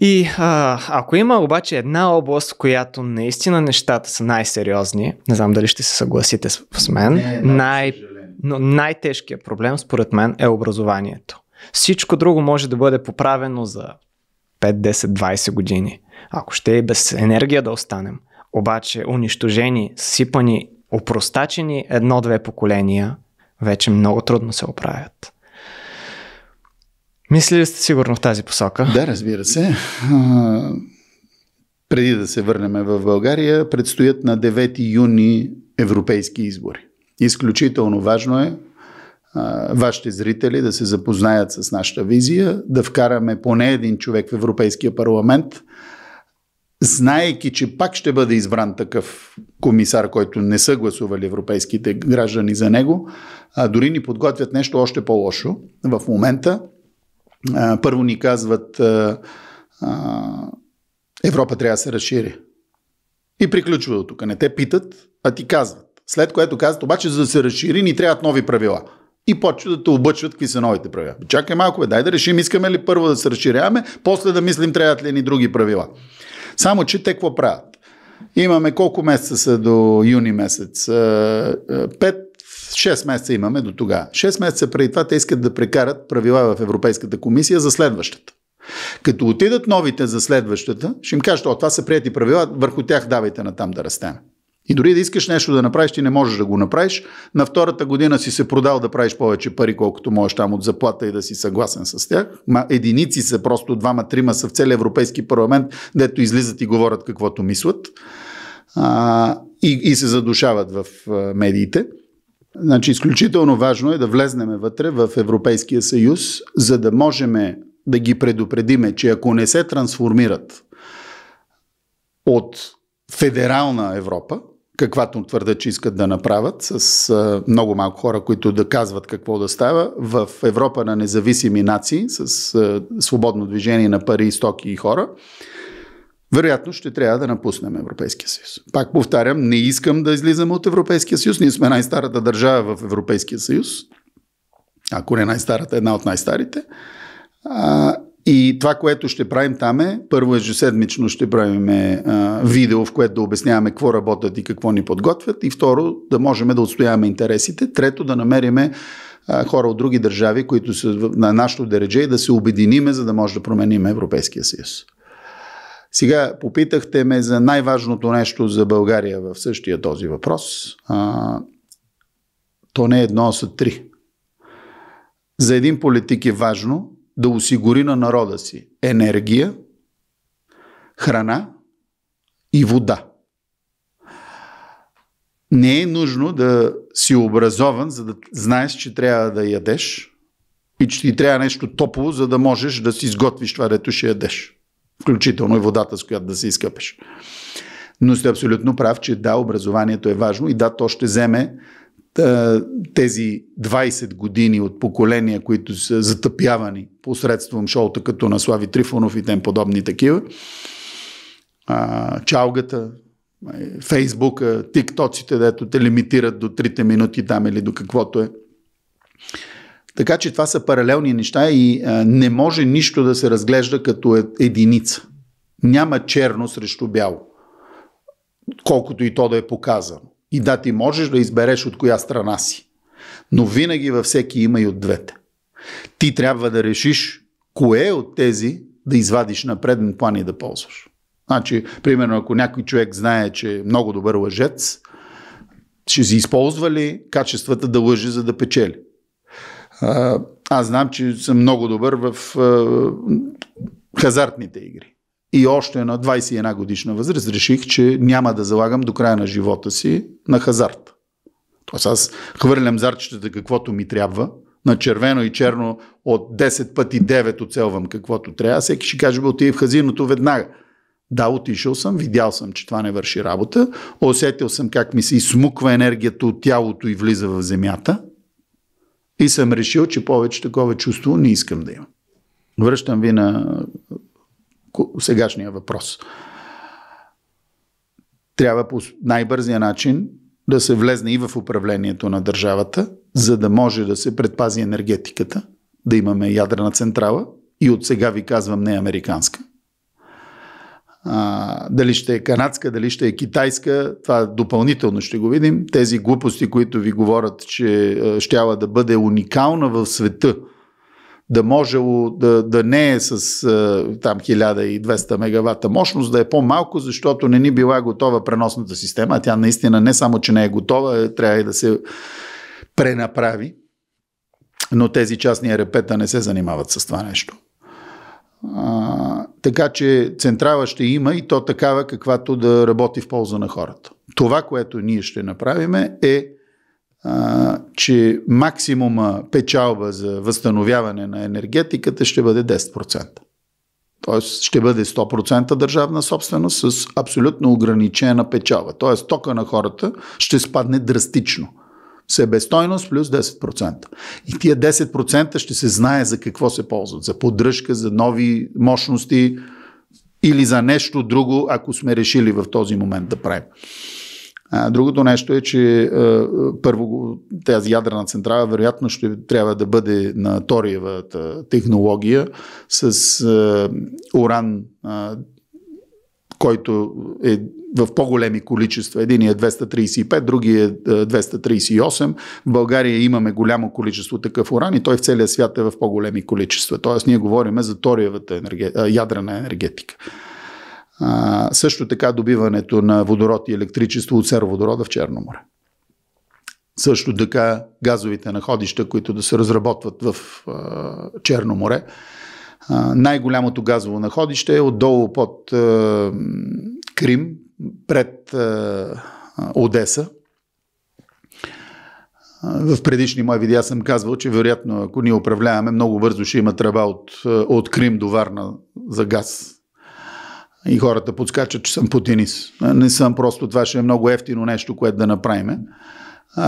И а, ако има обаче една област, в която наистина нещата са най-сериозни, не знам дали ще се съгласите с, с мен, най- но най-тежкият проблем според мен е образованието. Всичко друго може да бъде поправено за 5, 10, 20 години. Ако ще и без енергия да останем. Обаче унищожени, сипани, опростачени едно-две поколения, вече много трудно се оправят. Мислили сте сигурно в тази посока? Да, разбира се. А, преди да се върнем в България, предстоят на 9 юни европейски избори. Изключително важно е а, вашите зрители да се запознаят с нашата визия, да вкараме поне един човек в Европейския парламент, знаеки, че пак ще бъде избран такъв комисар, който не са гласували европейските граждани за него, а дори ни подготвят нещо още по-лошо в момента – а, първо ни казват а, а, Европа трябва да се разшири. И приключва от тук. Не те питат, а ти казват. След което казват, обаче за да се разшири ни трябват нови правила. И почват да те обучват какви са новите правила. Чакай малко, бе, дай да решим, искаме ли първо да се разширяваме, после да мислим трябват ли ни други правила. Само, че те какво правят? Имаме колко месеца са до юни месец? Пет 6 месеца имаме до тогава. 6 месеца преди това те искат да прекарат правила в Европейската комисия за следващата. Като отидат новите за следващата, ще им кажат, о, това са прияти правила, върху тях давайте на там да растем. И дори да искаш нещо да направиш, ти не можеш да го направиш. На втората година си се продал да правиш повече пари, колкото можеш там от заплата и да си съгласен с тях. Ма единици са просто двама-трима са в целия Европейски парламент, дето излизат и говорят каквото мислят. А, и, и се задушават в медиите. Значи, изключително важно е да влезнеме вътре в Европейския съюз, за да можем да ги предупредиме, че ако не се трансформират от федерална Европа, каквато твърда, че искат да направят, с много малко хора, които да казват какво да става, в Европа на независими нации, с свободно движение на пари, стоки и хора, вероятно ще трябва да напуснем Европейския съюз. Пак повтарям, не искам да излизаме от Европейския съюз. Ние сме най-старата държава в Европейския съюз. Ако не най-старата, една от най-старите. А, и това, което ще правим там е, първо ежеседмично ще правим а, видео, в което да обясняваме какво работят и какво ни подготвят. И второ, да можем да отстояваме интересите. Трето, да намериме а, хора от други държави, които са на нашото дередже и да се обединиме, за да може да променим Европейския съюз. Сега попитахте ме за най-важното нещо за България в същия този въпрос. А, то не е едно, а са три. За един политик е важно да осигури на народа си енергия, храна и вода. Не е нужно да си образован, за да знаеш, че трябва да ядеш и че ти трябва нещо топло, за да можеш да си изготвиш това, дето ще ядеш включително и водата, с която да се изкъпеш. Но сте абсолютно прав, че да, образованието е важно и да, то ще вземе тези 20 години от поколения, които са затъпявани посредством шоута като на Слави Трифонов и тем подобни такива, чалгата, е, Фейсбука, тиктоците, дето те лимитират до 3 минути там или до каквото е. Така че това са паралелни неща и а, не може нищо да се разглежда като е, единица. Няма черно срещу бяло, колкото и то да е показано. И да, ти можеш да избереш от коя страна си, но винаги във всеки има и от двете. Ти трябва да решиш кое от тези да извадиш на преден план и да ползваш. Значи, примерно, ако някой човек знае, че е много добър лъжец, ще си използва ли качествата да лъжи, за да печели? Аз знам, че съм много добър в а, хазартните игри. И още на 21 годишна възраст реших, че няма да залагам до края на живота си на хазарт. Тоест аз хвърлям зарчетата каквото ми трябва, на червено и черно от 10 пъти 9 оцелвам каквото трябва. Всеки ще каже, бе, в хазиното веднага. Да, отишъл съм, видял съм, че това не върши работа, усетил съм как ми се изсмуква енергията от тялото и влиза в земята – и съм решил, че повече такова чувство не искам да имам. Връщам ви на сегашния въпрос. Трябва по най-бързия начин да се влезне и в управлението на държавата, за да може да се предпази енергетиката, да имаме ядрена централа и от сега ви казвам не американска, а, дали ще е канадска, дали ще е китайска, това допълнително ще го видим. Тези глупости, които ви говорят, че щяла да бъде уникална в света, да може да, да не е с там 1200 мегавата мощност, да е по-малко, защото не ни била готова преносната система, а тя наистина не само, че не е готова, е, трябва и да се пренаправи, но тези частни рп не се занимават с това нещо. А, така че централа ще има и то такава, каквато да работи в полза на хората. Това, което ние ще направим е, а, че максимума печалба за възстановяване на енергетиката ще бъде 10%. Тоест ще бъде 100% държавна собственост с абсолютно ограничена печалба. Тоест тока на хората ще спадне драстично себестойност плюс 10%. И тия 10% ще се знае за какво се ползват. За поддръжка, за нови мощности или за нещо друго, ако сме решили в този момент да правим. другото нещо е, че е, първо тази ядрена централа вероятно ще трябва да бъде на ториевата технология с е, уран, е, който е в по-големи количества. Един е 235, други е 238. Е, в България имаме голямо количество такъв уран и той в целия свят е в по-големи количества. Тоест ние говорим за ториевата енерге... ядрена енергетика. А, също така добиването на водород и електричество от сероводорода в Черно море. Също така газовите находища, които да се разработват в а, Черно море. А, най-голямото газово находище е отдолу под а, Крим, пред е, Одеса. В предишни мои видеа съм казвал, че вероятно ако ние управляваме, много бързо ще има тръба от, е, от Крим до Варна за газ. И хората подскачат, че съм путинист. Не съм просто, това ще е много ефтино нещо, което да направим.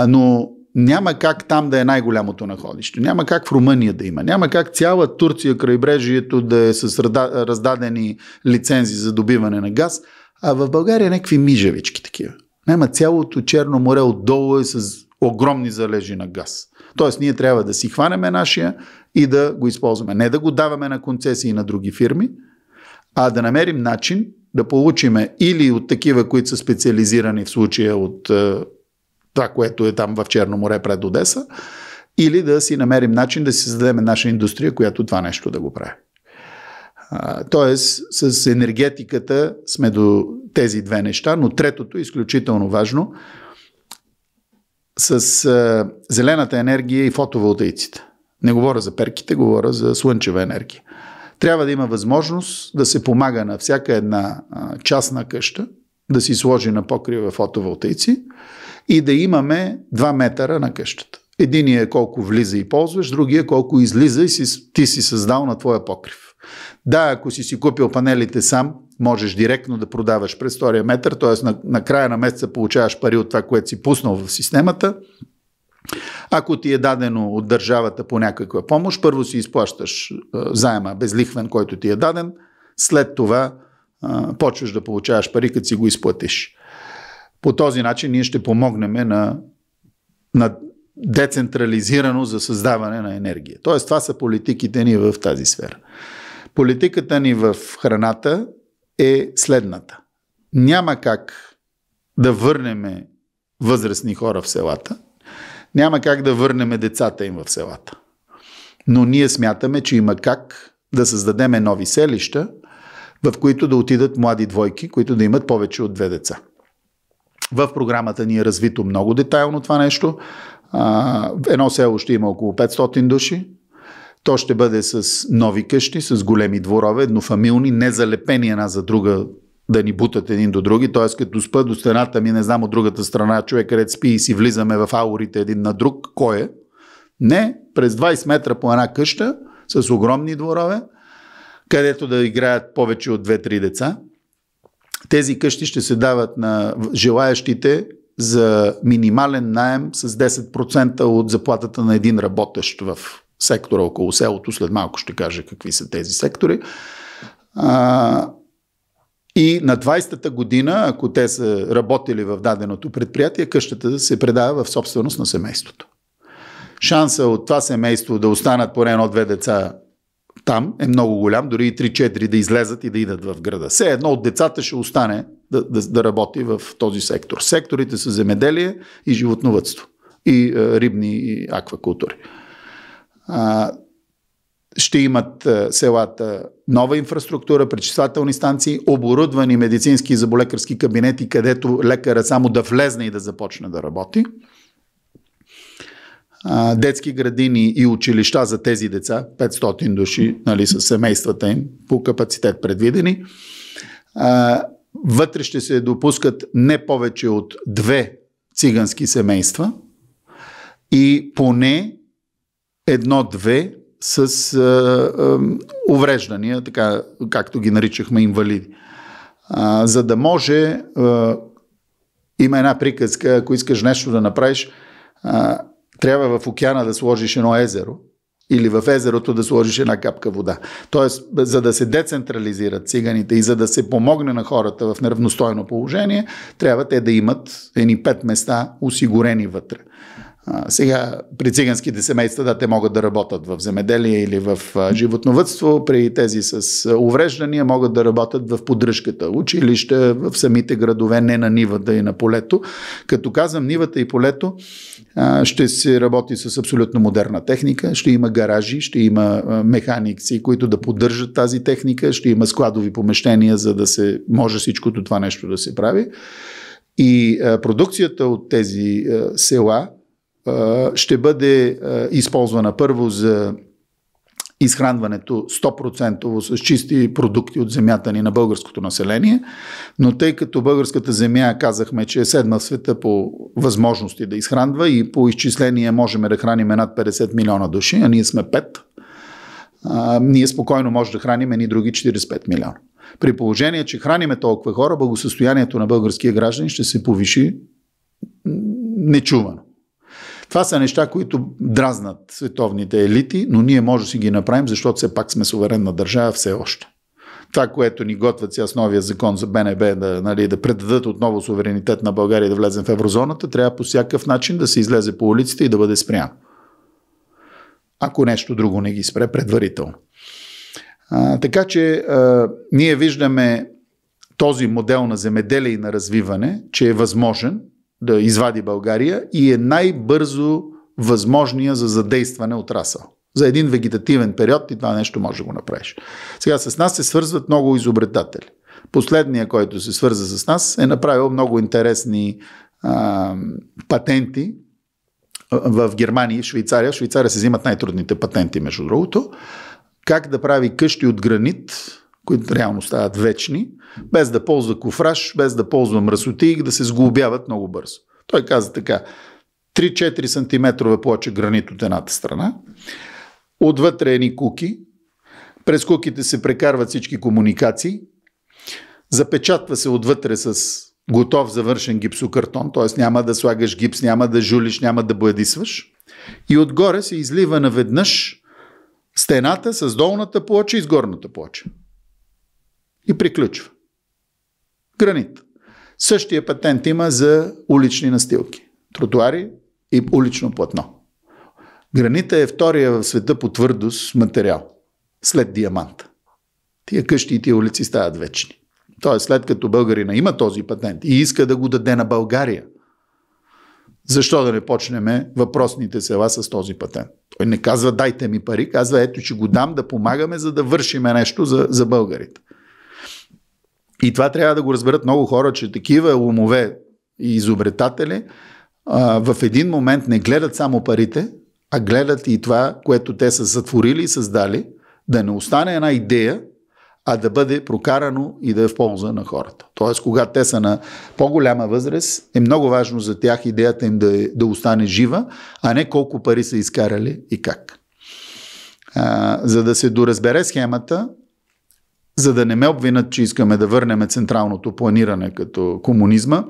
Но няма как там да е най-голямото находище. Няма как в Румъния да има. Няма как цяла Турция, крайбрежието да е с раздадени лицензи за добиване на газ – а в България някакви мижавички такива. Няма цялото Черно море отдолу е с огромни залежи на газ. Тоест ние трябва да си хванеме нашия и да го използваме. Не да го даваме на концесии на други фирми, а да намерим начин да получиме или от такива, които са специализирани в случая от е, това, което е там в Черно море пред Одеса, или да си намерим начин да си създадем наша индустрия, която това нещо да го прави тоест, с енергетиката сме до тези две неща, но третото е изключително важно. С а, зелената енергия и фотоволтаиците. Не говоря за перките, говоря за слънчева енергия. Трябва да има възможност да се помага на всяка една а, частна къща, да си сложи на покрива фотоволтаици и да имаме 2 метъра на къщата. Единият е колко влиза и ползваш, другия е колко излиза и си, ти си създал на твоя покрив. Да, ако си си купил панелите сам, можеш директно да продаваш през втория метър, т.е. На, на края на месеца получаваш пари от това, което си пуснал в системата. Ако ти е дадено от държавата по някаква помощ, първо си изплащаш заема безлихвен, който ти е даден, след това е, почваш да получаваш пари, като си го изплатиш. По този начин ние ще помогнем на, на децентрализирано за създаване на енергия. Тоест, това са политиките ни в тази сфера. Политиката ни в храната е следната. Няма как да върнеме възрастни хора в селата, няма как да върнеме децата им в селата. Но ние смятаме, че има как да създадеме нови селища, в които да отидат млади двойки, които да имат повече от две деца. В програмата ни е развито много детайлно това нещо. Едно село ще има около 500 души, то ще бъде с нови къщи, с големи дворове, еднофамилни, незалепени една за друга да ни бутат един до други. Т.е. като спа до стената ми, не знам от другата страна, човек ред спи и си влизаме в аурите един на друг, кой е? Не, през 20 метра по една къща с огромни дворове, където да играят повече от 2-3 деца. Тези къщи ще се дават на желаящите за минимален найем с 10% от заплатата на един работещ в сектора около селото. След малко ще кажа какви са тези сектори. А, и на 20-та година, ако те са работили в даденото предприятие, къщата се предава в собственост на семейството. Шанса от това семейство да останат поне едно-две деца там е много голям, дори и 3-4 да излезат и да идат в града. Все едно от децата ще остане да, да, да работи в този сектор. Секторите са земеделие и животновътство и е, рибни и аквакултури а, ще имат а, селата нова инфраструктура, пречиствателни станции, оборудвани медицински и заболекарски кабинети, където лекара само да влезне и да започне да работи. А, детски градини и училища за тези деца, 500 души нали, с семействата им по капацитет предвидени. А, вътре ще се допускат не повече от две цигански семейства и поне едно-две с а, а, увреждания, така както ги наричахме инвалиди. А, за да може, а, има една приказка, ако искаш нещо да направиш, а, трябва в океана да сложиш едно езеро или в езерото да сложиш една капка вода. Тоест, за да се децентрализират циганите и за да се помогне на хората в неравностойно положение, трябва те да имат едни пет места осигурени вътре сега при циганските семейства, да, те могат да работят в земеделие или в животновътство, при тези с увреждания могат да работят в поддръжката, училища, в самите градове, не на нивата и на полето. Като казвам нивата и полето, ще се работи с абсолютно модерна техника, ще има гаражи, ще има механици, които да поддържат тази техника, ще има складови помещения, за да се може всичкото това нещо да се прави. И продукцията от тези села – ще бъде използвана първо за изхранването 100% с чисти продукти от земята ни на българското население, но тъй като българската земя казахме, че е седма в света по възможности да изхранва и по изчисление можем да храним над 50 милиона души, а ние сме 5, а, ние спокойно може да храним едни други 45 милиона. При положение, че храниме толкова хора, благосъстоянието на българския граждан ще се повиши нечувано. Това са неща, които дразнат световните елити, но ние може да си ги направим, защото все пак сме суверенна държава все още. Това, което ни готвят сега с новия закон за БНБ, да, нали, да предадат отново суверенитет на България да влезем в еврозоната, трябва по всякакъв начин да се излезе по улиците и да бъде спряно. Ако нещо друго не ги спре предварително. А, така че а, ние виждаме този модел на земеделие и на развиване, че е възможен да извади България и е най-бързо възможния за задействане отрасъл. За един вегетативен период и това нещо може да го направиш. Сега с нас се свързват много изобретатели. Последния, който се свърза с нас, е направил много интересни а, патенти в Германия и Швейцария. В Швейцария се взимат най-трудните патенти, между другото. Как да прави къщи от гранит, които реално стават вечни, без да ползва кофраж, без да ползва мръсоти и да се сглобяват много бързо. Той каза така, 3-4 см плоче гранит от едната страна, отвътре едни куки, през куките се прекарват всички комуникации, запечатва се отвътре с готов завършен гипсокартон, т.е. няма да слагаш гипс, няма да жулиш, няма да бладисваш. И отгоре се излива наведнъж стената с долната плоча и с горната плоча. И приключва. Гранит. Същия патент има за улични настилки, тротуари и улично платно. Гранита е втория в света по твърдост материал, след диаманта. Тия къщи и тия улици стават вечни. Тоест, след като българина има този патент и иска да го даде на България, защо да не почнем въпросните села с този патент? Той не казва дайте ми пари, казва ето че го дам да помагаме, за да вършиме нещо за, за българите. И това трябва да го разберат много хора, че такива умове и изобретатели а, в един момент не гледат само парите, а гледат и това, което те са сътворили и създали, да не остане една идея, а да бъде прокарано и да е в полза на хората. Тоест, когато те са на по-голяма възраст, е много важно за тях идеята им да, да остане жива, а не колко пари са изкарали и как. А, за да се доразбере схемата, за да не ме обвинат, че искаме да върнем централното планиране като комунизма,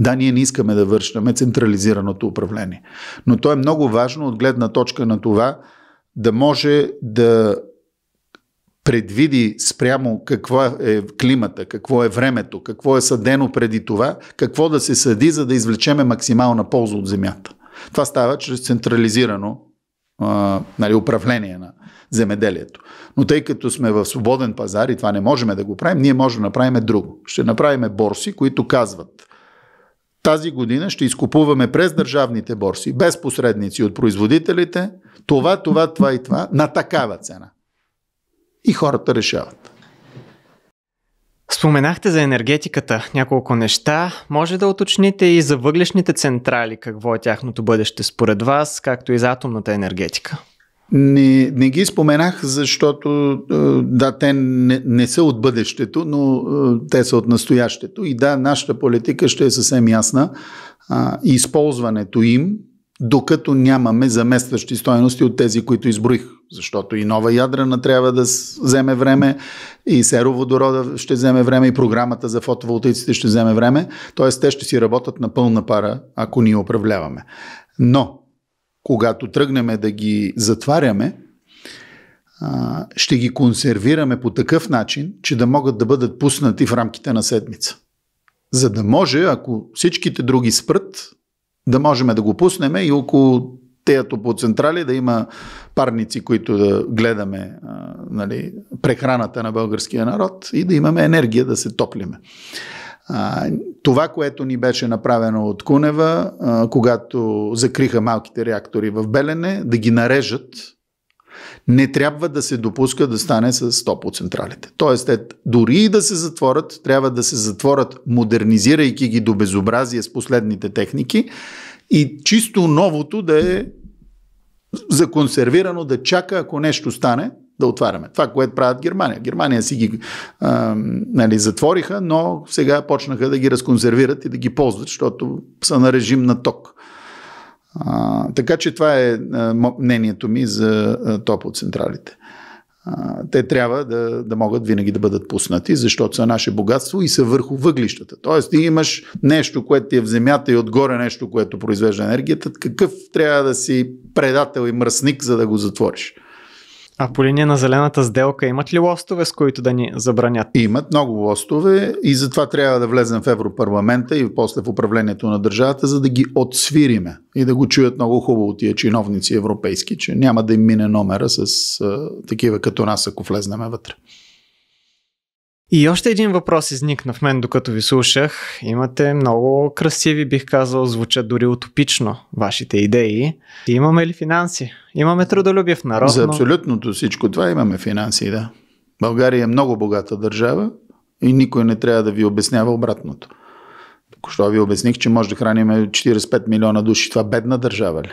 да, ние не искаме да вършваме централизираното управление. Но то е много важно от гледна точка на това да може да предвиди спрямо какво е климата, какво е времето, какво е съдено преди това, какво да се съди, за да извлечеме максимална полза от земята. Това става чрез централизирано а, нали, управление на земеделието. Но тъй като сме в свободен пазар и това не можем да го правим, ние можем да направим друго. Ще направим борси, които казват тази година ще изкупуваме през държавните борси, без посредници от производителите, това, това, това и това, на такава цена. И хората решават. Споменахте за енергетиката няколко неща. Може да уточните и за въглешните централи какво е тяхното бъдеще според вас, както и за атомната енергетика? Не, не ги споменах, защото е, да, те не, не са от бъдещето, но е, те са от настоящето. И да, нашата политика ще е съвсем ясна. А, използването им, докато нямаме заместващи стоености от тези, които изброих. Защото и нова ядрена трябва да вземе време, и сероводорода ще вземе време, и програмата за фотоволтиците ще вземе време. Тоест, те ще си работят на пълна пара, ако ние управляваме. Но когато тръгнем да ги затваряме, ще ги консервираме по такъв начин, че да могат да бъдат пуснати в рамките на седмица. За да може, ако всичките други спрат, да можем да го пуснем и около по централи да има парници, които да гледаме нали, прехраната на българския народ и да имаме енергия да се топлиме това, което ни беше направено от Кунева, когато закриха малките реактори в Белене, да ги нарежат, не трябва да се допуска да стане с топ от централите. Тоест, дори и да се затворят, трябва да се затворят, модернизирайки ги до безобразие с последните техники и чисто новото да е законсервирано да чака, ако нещо стане, да отваряме. Това, което правят Германия. Германия си ги а, нали, затвориха, но сега почнаха да ги разконсервират и да ги ползват, защото са на режим на ток. А, така че това е а, мнението ми за топлоцентралите. те трябва да, да могат винаги да бъдат пуснати, защото са наше богатство и са върху въглищата. Тоест, ти имаш нещо, което ти е в земята и отгоре нещо, което произвежда енергията. Какъв трябва да си предател и мръсник, за да го затвориш? А по линия на зелената сделка имат ли лостове, с които да ни забранят? Имат много лостове и затова трябва да влезем в Европарламента и после в управлението на държавата, за да ги отсвириме и да го чуят много хубаво тия чиновници европейски, че няма да им мине номера с а, такива като нас, ако влезнем вътре. И още един въпрос изникна в мен, докато ви слушах. Имате много красиви, бих казал, звучат дори утопично вашите идеи. И имаме ли финанси? Имаме трудолюбив народ. За абсолютното всичко това имаме финанси, да. България е много богата държава и никой не трябва да ви обяснява обратното. Току-що ви обясних, че може да храним 45 милиона души. Това бедна държава ли?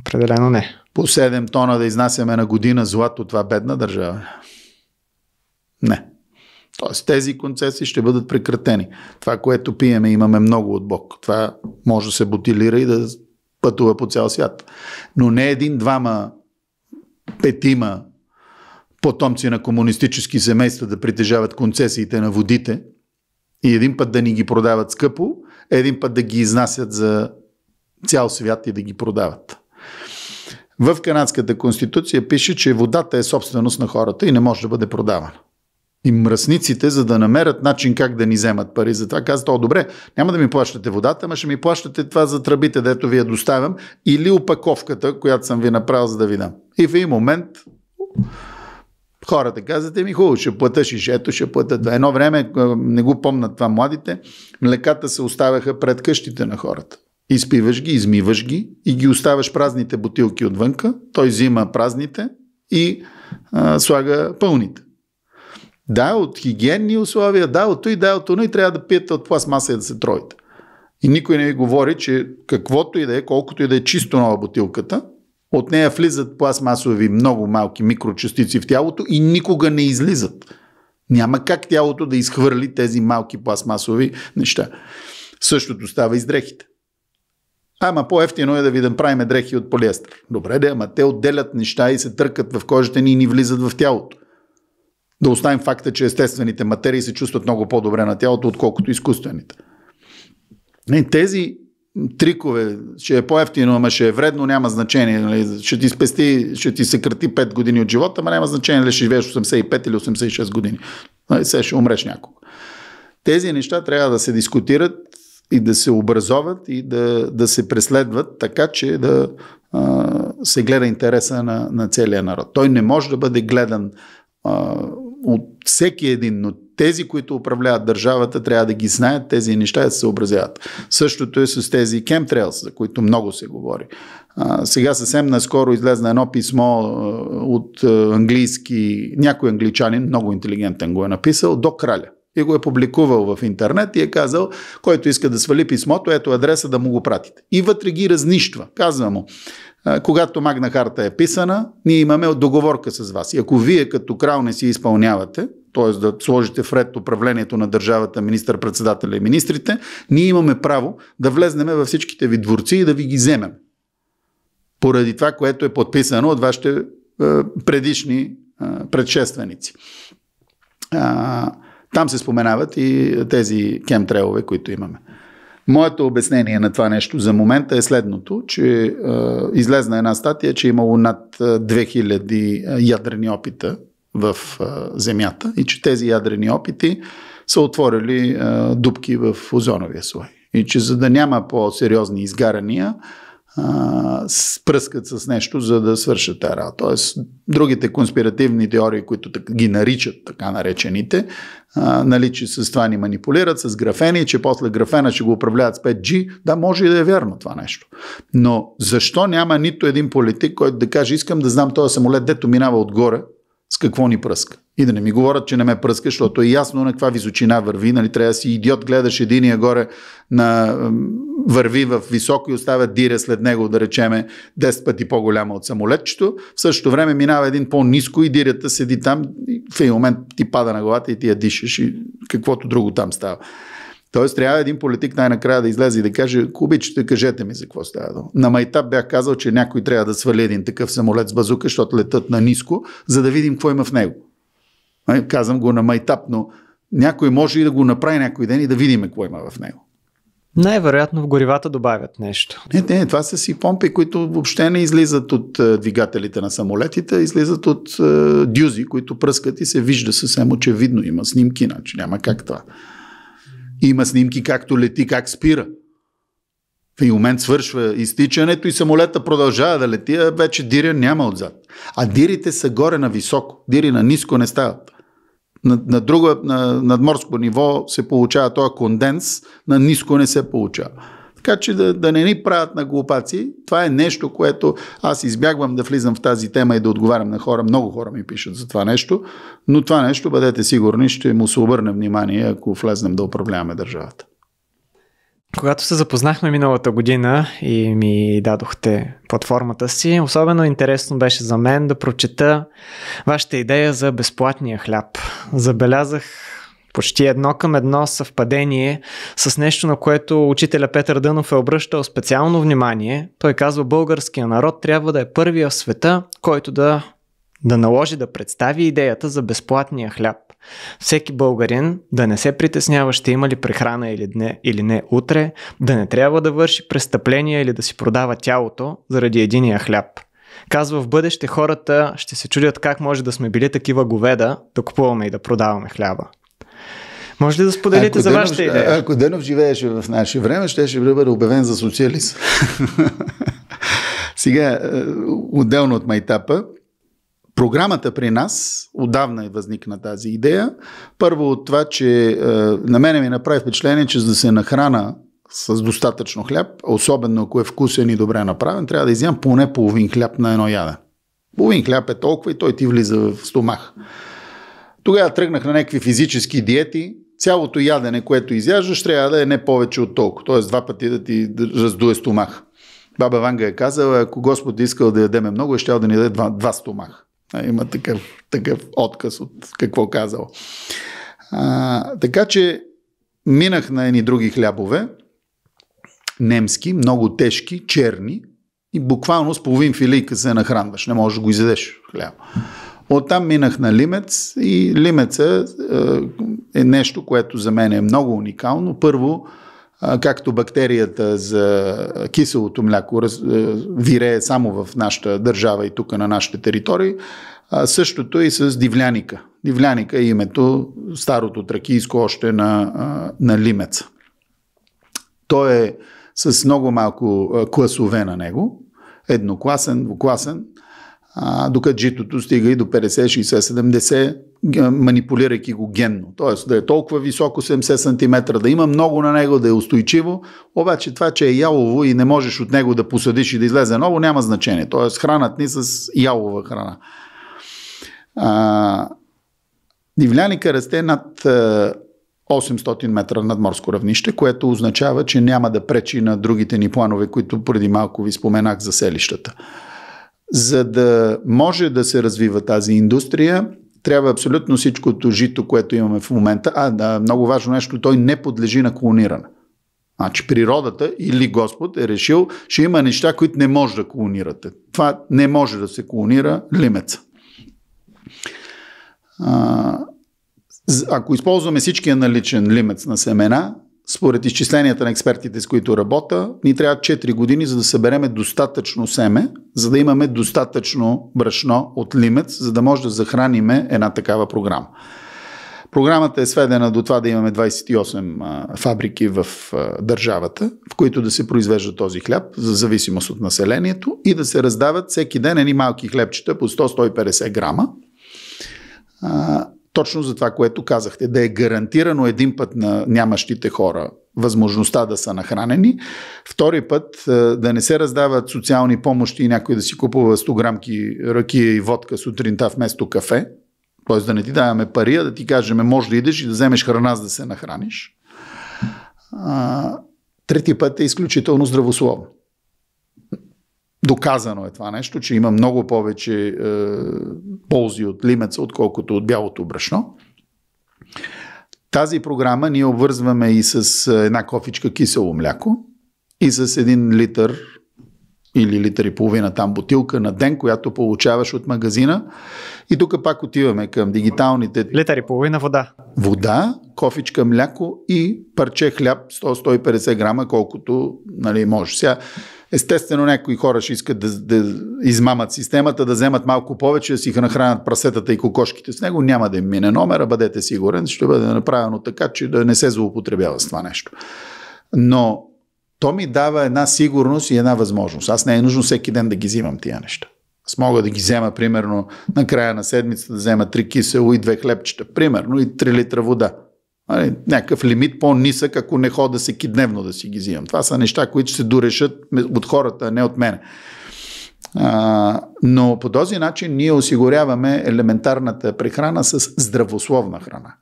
Определено не. По 7 тона да изнасяме на година злато, това бедна държава ли? Не. Тоест тези концесии ще бъдат прекратени. Това, което пиеме, имаме много от Бог. Това може да се бутилира и да пътува по цял свят. Но не един, двама, петима потомци на комунистически семейства да притежават концесиите на водите и един път да ни ги продават скъпо, един път да ги изнасят за цял свят и да ги продават. В Канадската конституция пише, че водата е собственост на хората и не може да бъде продавана и мръсниците, за да намерят начин как да ни вземат пари. Затова казват, о, добре, няма да ми плащате водата, ама ще ми плащате това за тръбите, дето ви я доставям, или опаковката, която съм ви направил, за да ви дам. И в един момент хората казват, ми хубаво, ще плата шишето, ще плата Едно време, не го помнат това младите, млеката се оставяха пред къщите на хората. Изпиваш ги, измиваш ги и ги оставяш празните бутилки отвънка. Той взима празните и а, слага пълните. Да, от хигиенни условия, да, от той, да, от оно и трябва да пиете от пластмаса и да се троите. И никой не ви говори, че каквото и да е, колкото и да е чисто нова бутилката, от нея влизат пластмасови много малки микрочастици в тялото и никога не излизат. Няма как тялото да изхвърли тези малки пластмасови неща. Същото става и с дрехите. Ама по-ефтино е да ви да правим дрехи от полиестър. Добре, да, ама те отделят неща и се търкат в кожата ни и ни влизат в тялото. Да оставим факта, че естествените материи се чувстват много по-добре на тялото, отколкото изкуствените. Нали, тези трикове, ще е по-ефтино, ама ще е вредно, няма значение. Нали? Ще ти спести, ще ти се крати 5 години от живота, ама няма значение ли ще живееш 85 или 86 години. Нали? Сега ще умреш някога. Тези неща трябва да се дискутират и да се образоват и да, да се преследват така, че да а, се гледа интереса на, на целия народ. Той не може да бъде гледан от всеки един, но тези, които управляват държавата, трябва да ги знаят тези неща и да се съобразяват. Същото е с тези chemtrails, за които много се говори. А, сега съвсем наскоро излезна едно писмо от английски, някой англичанин, много интелигентен го е написал, до краля. И го е публикувал в интернет и е казал, който иска да свали писмото, ето адреса да му го пратите. И вътре ги разнищва. Казва му, когато Магна Харта е писана, ние имаме договорка с вас. И ако вие като крал не си изпълнявате, т.е. да сложите в ред управлението на държавата, министър-председателя и министрите, ние имаме право да влезнеме във всичките ви дворци и да ви ги вземем. Поради това, което е подписано от вашите е, предишни е, предшественици. Там се споменават и тези Кемтрелове, които имаме. Моето обяснение на това нещо за момента е следното, че е, излезна една статия, че е имало над 2000 е, е, ядрени опита в е, Земята и че тези ядрени опити са отворили е, дупки в озоновия слой. И че за да няма по-сериозни изгарания, спръскат с нещо, за да свършат тази работа. Тоест, другите конспиративни теории, които ги наричат така наречените, а, нали, че с това ни манипулират, с графени, че после графена ще го управляват с 5G, да, може и да е вярно това нещо. Но защо няма нито един политик, който да каже, искам да знам този самолет, дето минава отгоре, с какво ни пръска. И да не ми говорят, че не ме пръска, защото е ясно на каква височина върви. Нали, трябва да си идиот, гледаш единия горе на, върви в високо и оставя дире след него, да речеме, 10 пъти по-голяма от самолетчето. В същото време минава един по-низко и дирята седи там. И в един момент ти пада на главата и ти я дишаш и каквото друго там става. Тоест, трябва един политик най-накрая да излезе и да каже, ако обичате, кажете ми за какво става дума. На майтап бях казал, че някой трябва да свали един такъв самолет с базука, защото летат на ниско, за да видим какво има в него. Казвам го на майтап, но някой може и да го направи някой ден и да видим какво има в него. Най-вероятно в горивата добавят нещо. Не, не, това са си помпи, които въобще не излизат от е, двигателите на самолетите, излизат от е, дюзи, които пръскат и се вижда съвсем очевидно. Има снимки, Значи няма как това. Има снимки както лети, как спира. В един момент свършва изтичането и самолета продължава да лети, а вече диря няма отзад. А дирите са горе на високо, дири на ниско не стават. На, на друго, на надморско ниво се получава този конденс, на ниско не се получава. Така че да, да не ни правят на глупаци. Това е нещо, което аз избягвам да влизам в тази тема и да отговарям на хора. Много хора ми пишат за това нещо, но това нещо, бъдете сигурни, ще му се обърне внимание, ако влезнем да управляваме държавата. Когато се запознахме миналата година и ми дадохте платформата си, особено интересно беше за мен да прочета вашата идея за безплатния хляб. Забелязах почти едно към едно съвпадение с нещо, на което учителя Петър Дънов е обръщал специално внимание. Той казва, българския народ трябва да е първия в света, който да, да наложи да представи идеята за безплатния хляб. Всеки българин да не се притеснява ще има ли прехрана или не, или не утре, да не трябва да върши престъпления или да си продава тялото заради единия хляб. Казва в бъдеще хората ще се чудят как може да сме били такива говеда да купуваме и да продаваме хляба. Може ли да споделите за вашата идея? Ако Денов живееше в наше време, ще, ще бъде обявен за социалист. Сега, е, отделно от майтапа, Програмата при нас, отдавна е възникна тази идея. Първо от това, че е, на мене ми направи впечатление, че за да се нахрана с достатъчно хляб, особено ако е вкусен и добре направен, трябва да изям поне половин хляб на едно яда. Половин хляб е толкова и той ти влиза в стомах. Тогава тръгнах на някакви физически диети, цялото ядене, което изяждаш, трябва да е не повече от толкова. Тоест два пъти да ти раздуе стомах. Баба Ванга е казала, ако Господ искал да ядеме много, е щял да ни даде два, два стомаха. Има такъв, такъв отказ от какво казал. А, така че минах на едни други хлябове, немски, много тежки, черни и буквално с половин филийка се нахранваш. Не можеш да го изядеш хляб. Оттам минах на Лимец и Лимеца е, е нещо, което за мен е много уникално. Първо, както бактерията за киселото мляко е, вирее само в нашата държава и тук на нашите територии, същото и с дивляника. Дивляника е името, старото тракийско още на, на Лимеца. Той е с много малко класове на него, еднокласен, двукласен, докато житото стига и до 50, 60, 70, манипулирайки го генно. Тоест да е толкова високо 70 см, да има много на него, да е устойчиво, обаче това, че е ялово и не можеш от него да посадиш и да излезе ново, няма значение. Тоест хранат ни с ялова храна. А, дивляника расте над 800 метра над морско равнище, което означава, че няма да пречи на другите ни планове, които преди малко ви споменах за селищата за да може да се развива тази индустрия, трябва абсолютно всичкото жито, което имаме в момента. А, да, много важно нещо, той не подлежи на клониране. Значи природата или Господ е решил, че има неща, които не може да клонирате. Това не може да се клонира лимеца. А, ако използваме всичкия наличен лимец на семена, според изчисленията на експертите, с които работя, ни трябва 4 години, за да събереме достатъчно семе, за да имаме достатъчно брашно от лимец, за да може да захраниме една такава програма. Програмата е сведена до това да имаме 28 фабрики в държавата, в които да се произвежда този хляб, за зависимост от населението, и да се раздават всеки ден едни малки хлебчета по 100-150 грама точно за това, което казахте, да е гарантирано един път на нямащите хора възможността да са нахранени, втори път е, да не се раздават социални помощи и някой да си купува 100 грамки ракия и водка сутринта вместо кафе, т.е. да не ти даваме пари, а да ти кажем може да идеш и да вземеш храна за да се нахраниш. трети път е изключително здравословно. Доказано е това нещо, че има много повече е, ползи от лимеца, отколкото от бялото брашно. Тази програма ние обвързваме и с е, една кофичка кисело мляко и с един литър или литър и половина там бутилка на ден, която получаваш от магазина. И тук пак отиваме към дигиталните. Литър и половина вода. Вода, кофичка мляко и парче хляб 100-150 грама, колкото нали, можеш. Сега Естествено, някои хора ще искат да, да измамат системата, да вземат малко повече, да си нахранят прасетата и кокошките с него. Няма да им мине номера, бъдете сигурен, ще бъде направено така, че да не се злоупотребява с това нещо. Но то ми дава една сигурност и една възможност. Аз не е нужно всеки ден да ги взимам тия неща. Аз мога да ги взема, примерно, на края на седмицата да взема три кисело и две хлебчета, примерно, и 3 литра вода. Нали, някакъв лимит по-нисък, ако не хода всеки дневно да си ги взимам. Това са неща, които се дорешат от хората, а не от мене. А, но по този начин ние осигуряваме елементарната прехрана с здравословна храна.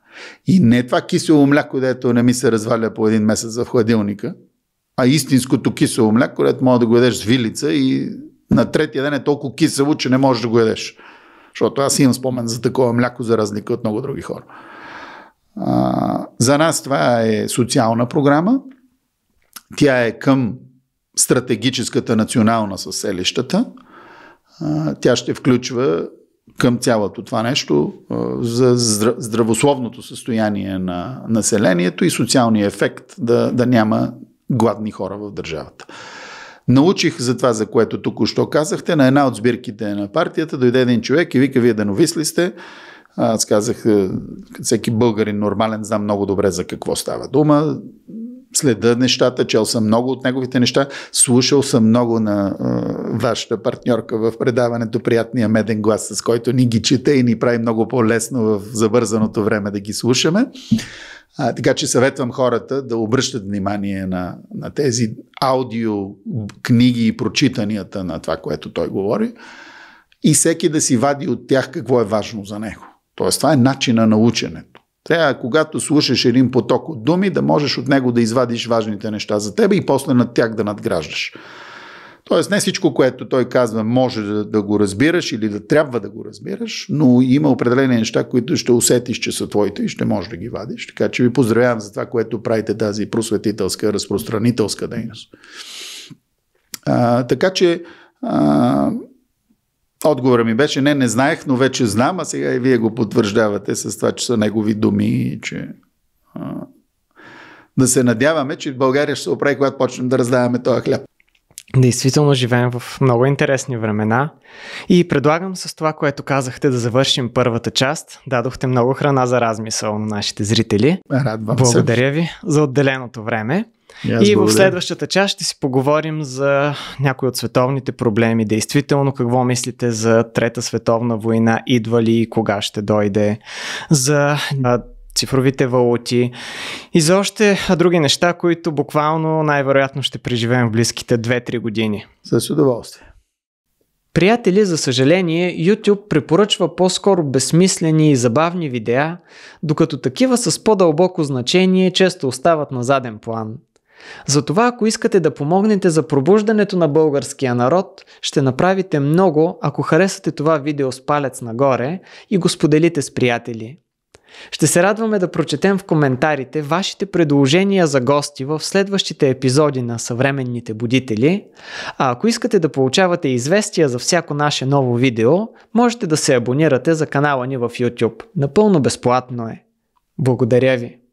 И не това кисело мляко, дето не ми се разваля по един месец в хладилника, а истинското кисело мляко, което може да го ядеш с вилица и на третия ден е толкова кисело, че не можеш да го ядеш. Защото аз имам спомен за такова мляко, за разлика от много други хора за нас това е социална програма. Тя е към стратегическата национална съселищата. тя ще включва към цялото това нещо за здравословното състояние на населението и социалния ефект да, да няма гладни хора в държавата. Научих за това, за което току-що казахте. На една от сбирките на партията дойде един човек и вика, вие да сте? Аз казах, е, всеки българин нормален знам много добре за какво става дума. Следа нещата, чел съм много от неговите неща, слушал съм много на а, е, вашата партньорка в предаването Приятния меден глас, с който ни ги чете и ни прави много по-лесно в забързаното време да ги слушаме. А, така че съветвам хората да обръщат внимание на, на тези аудио книги и прочитанията на това, което той говори и всеки да си вади от тях какво е важно за него. Тоест, това е начина на ученето. Трябва, когато слушаш един поток от думи, да можеш от него да извадиш важните неща за теб и после над тях да надграждаш. Тоест, не всичко, което той казва, може да, да го разбираш или да трябва да го разбираш, но има определени неща, които ще усетиш, че са твоите и ще можеш да ги вадиш. Така че ви поздравявам за това, което правите тази просветителска, разпространителска дейност. А, така че. А, Отговора ми беше не, не знаех, но вече знам, а сега и вие го потвърждавате с това, че са негови думи и че а, да се надяваме, че България ще се оправи, когато почнем да раздаваме този хляб. Действително живеем в много интересни времена и предлагам с това, което казахте да завършим първата част. Дадохте много храна за размисъл на нашите зрители. Радвам Благодаря се. ви за отделеното време и в следващата част ще си поговорим за някои от световните проблеми. Действително, какво мислите за Трета световна война? Идва ли и кога ще дойде? За цифровите валути и за още други неща, които буквално най-вероятно ще преживеем в близките 2-3 години. С удоволствие. Приятели, за съжаление, YouTube препоръчва по-скоро безсмислени и забавни видеа, докато такива с по-дълбоко значение често остават на заден план – затова ако искате да помогнете за пробуждането на българския народ, ще направите много, ако харесате това видео с палец нагоре и го споделите с приятели. Ще се радваме да прочетем в коментарите вашите предложения за гости в следващите епизоди на Съвременните будители, а ако искате да получавате известия за всяко наше ново видео, можете да се абонирате за канала ни в YouTube. Напълно безплатно е. Благодаря ви!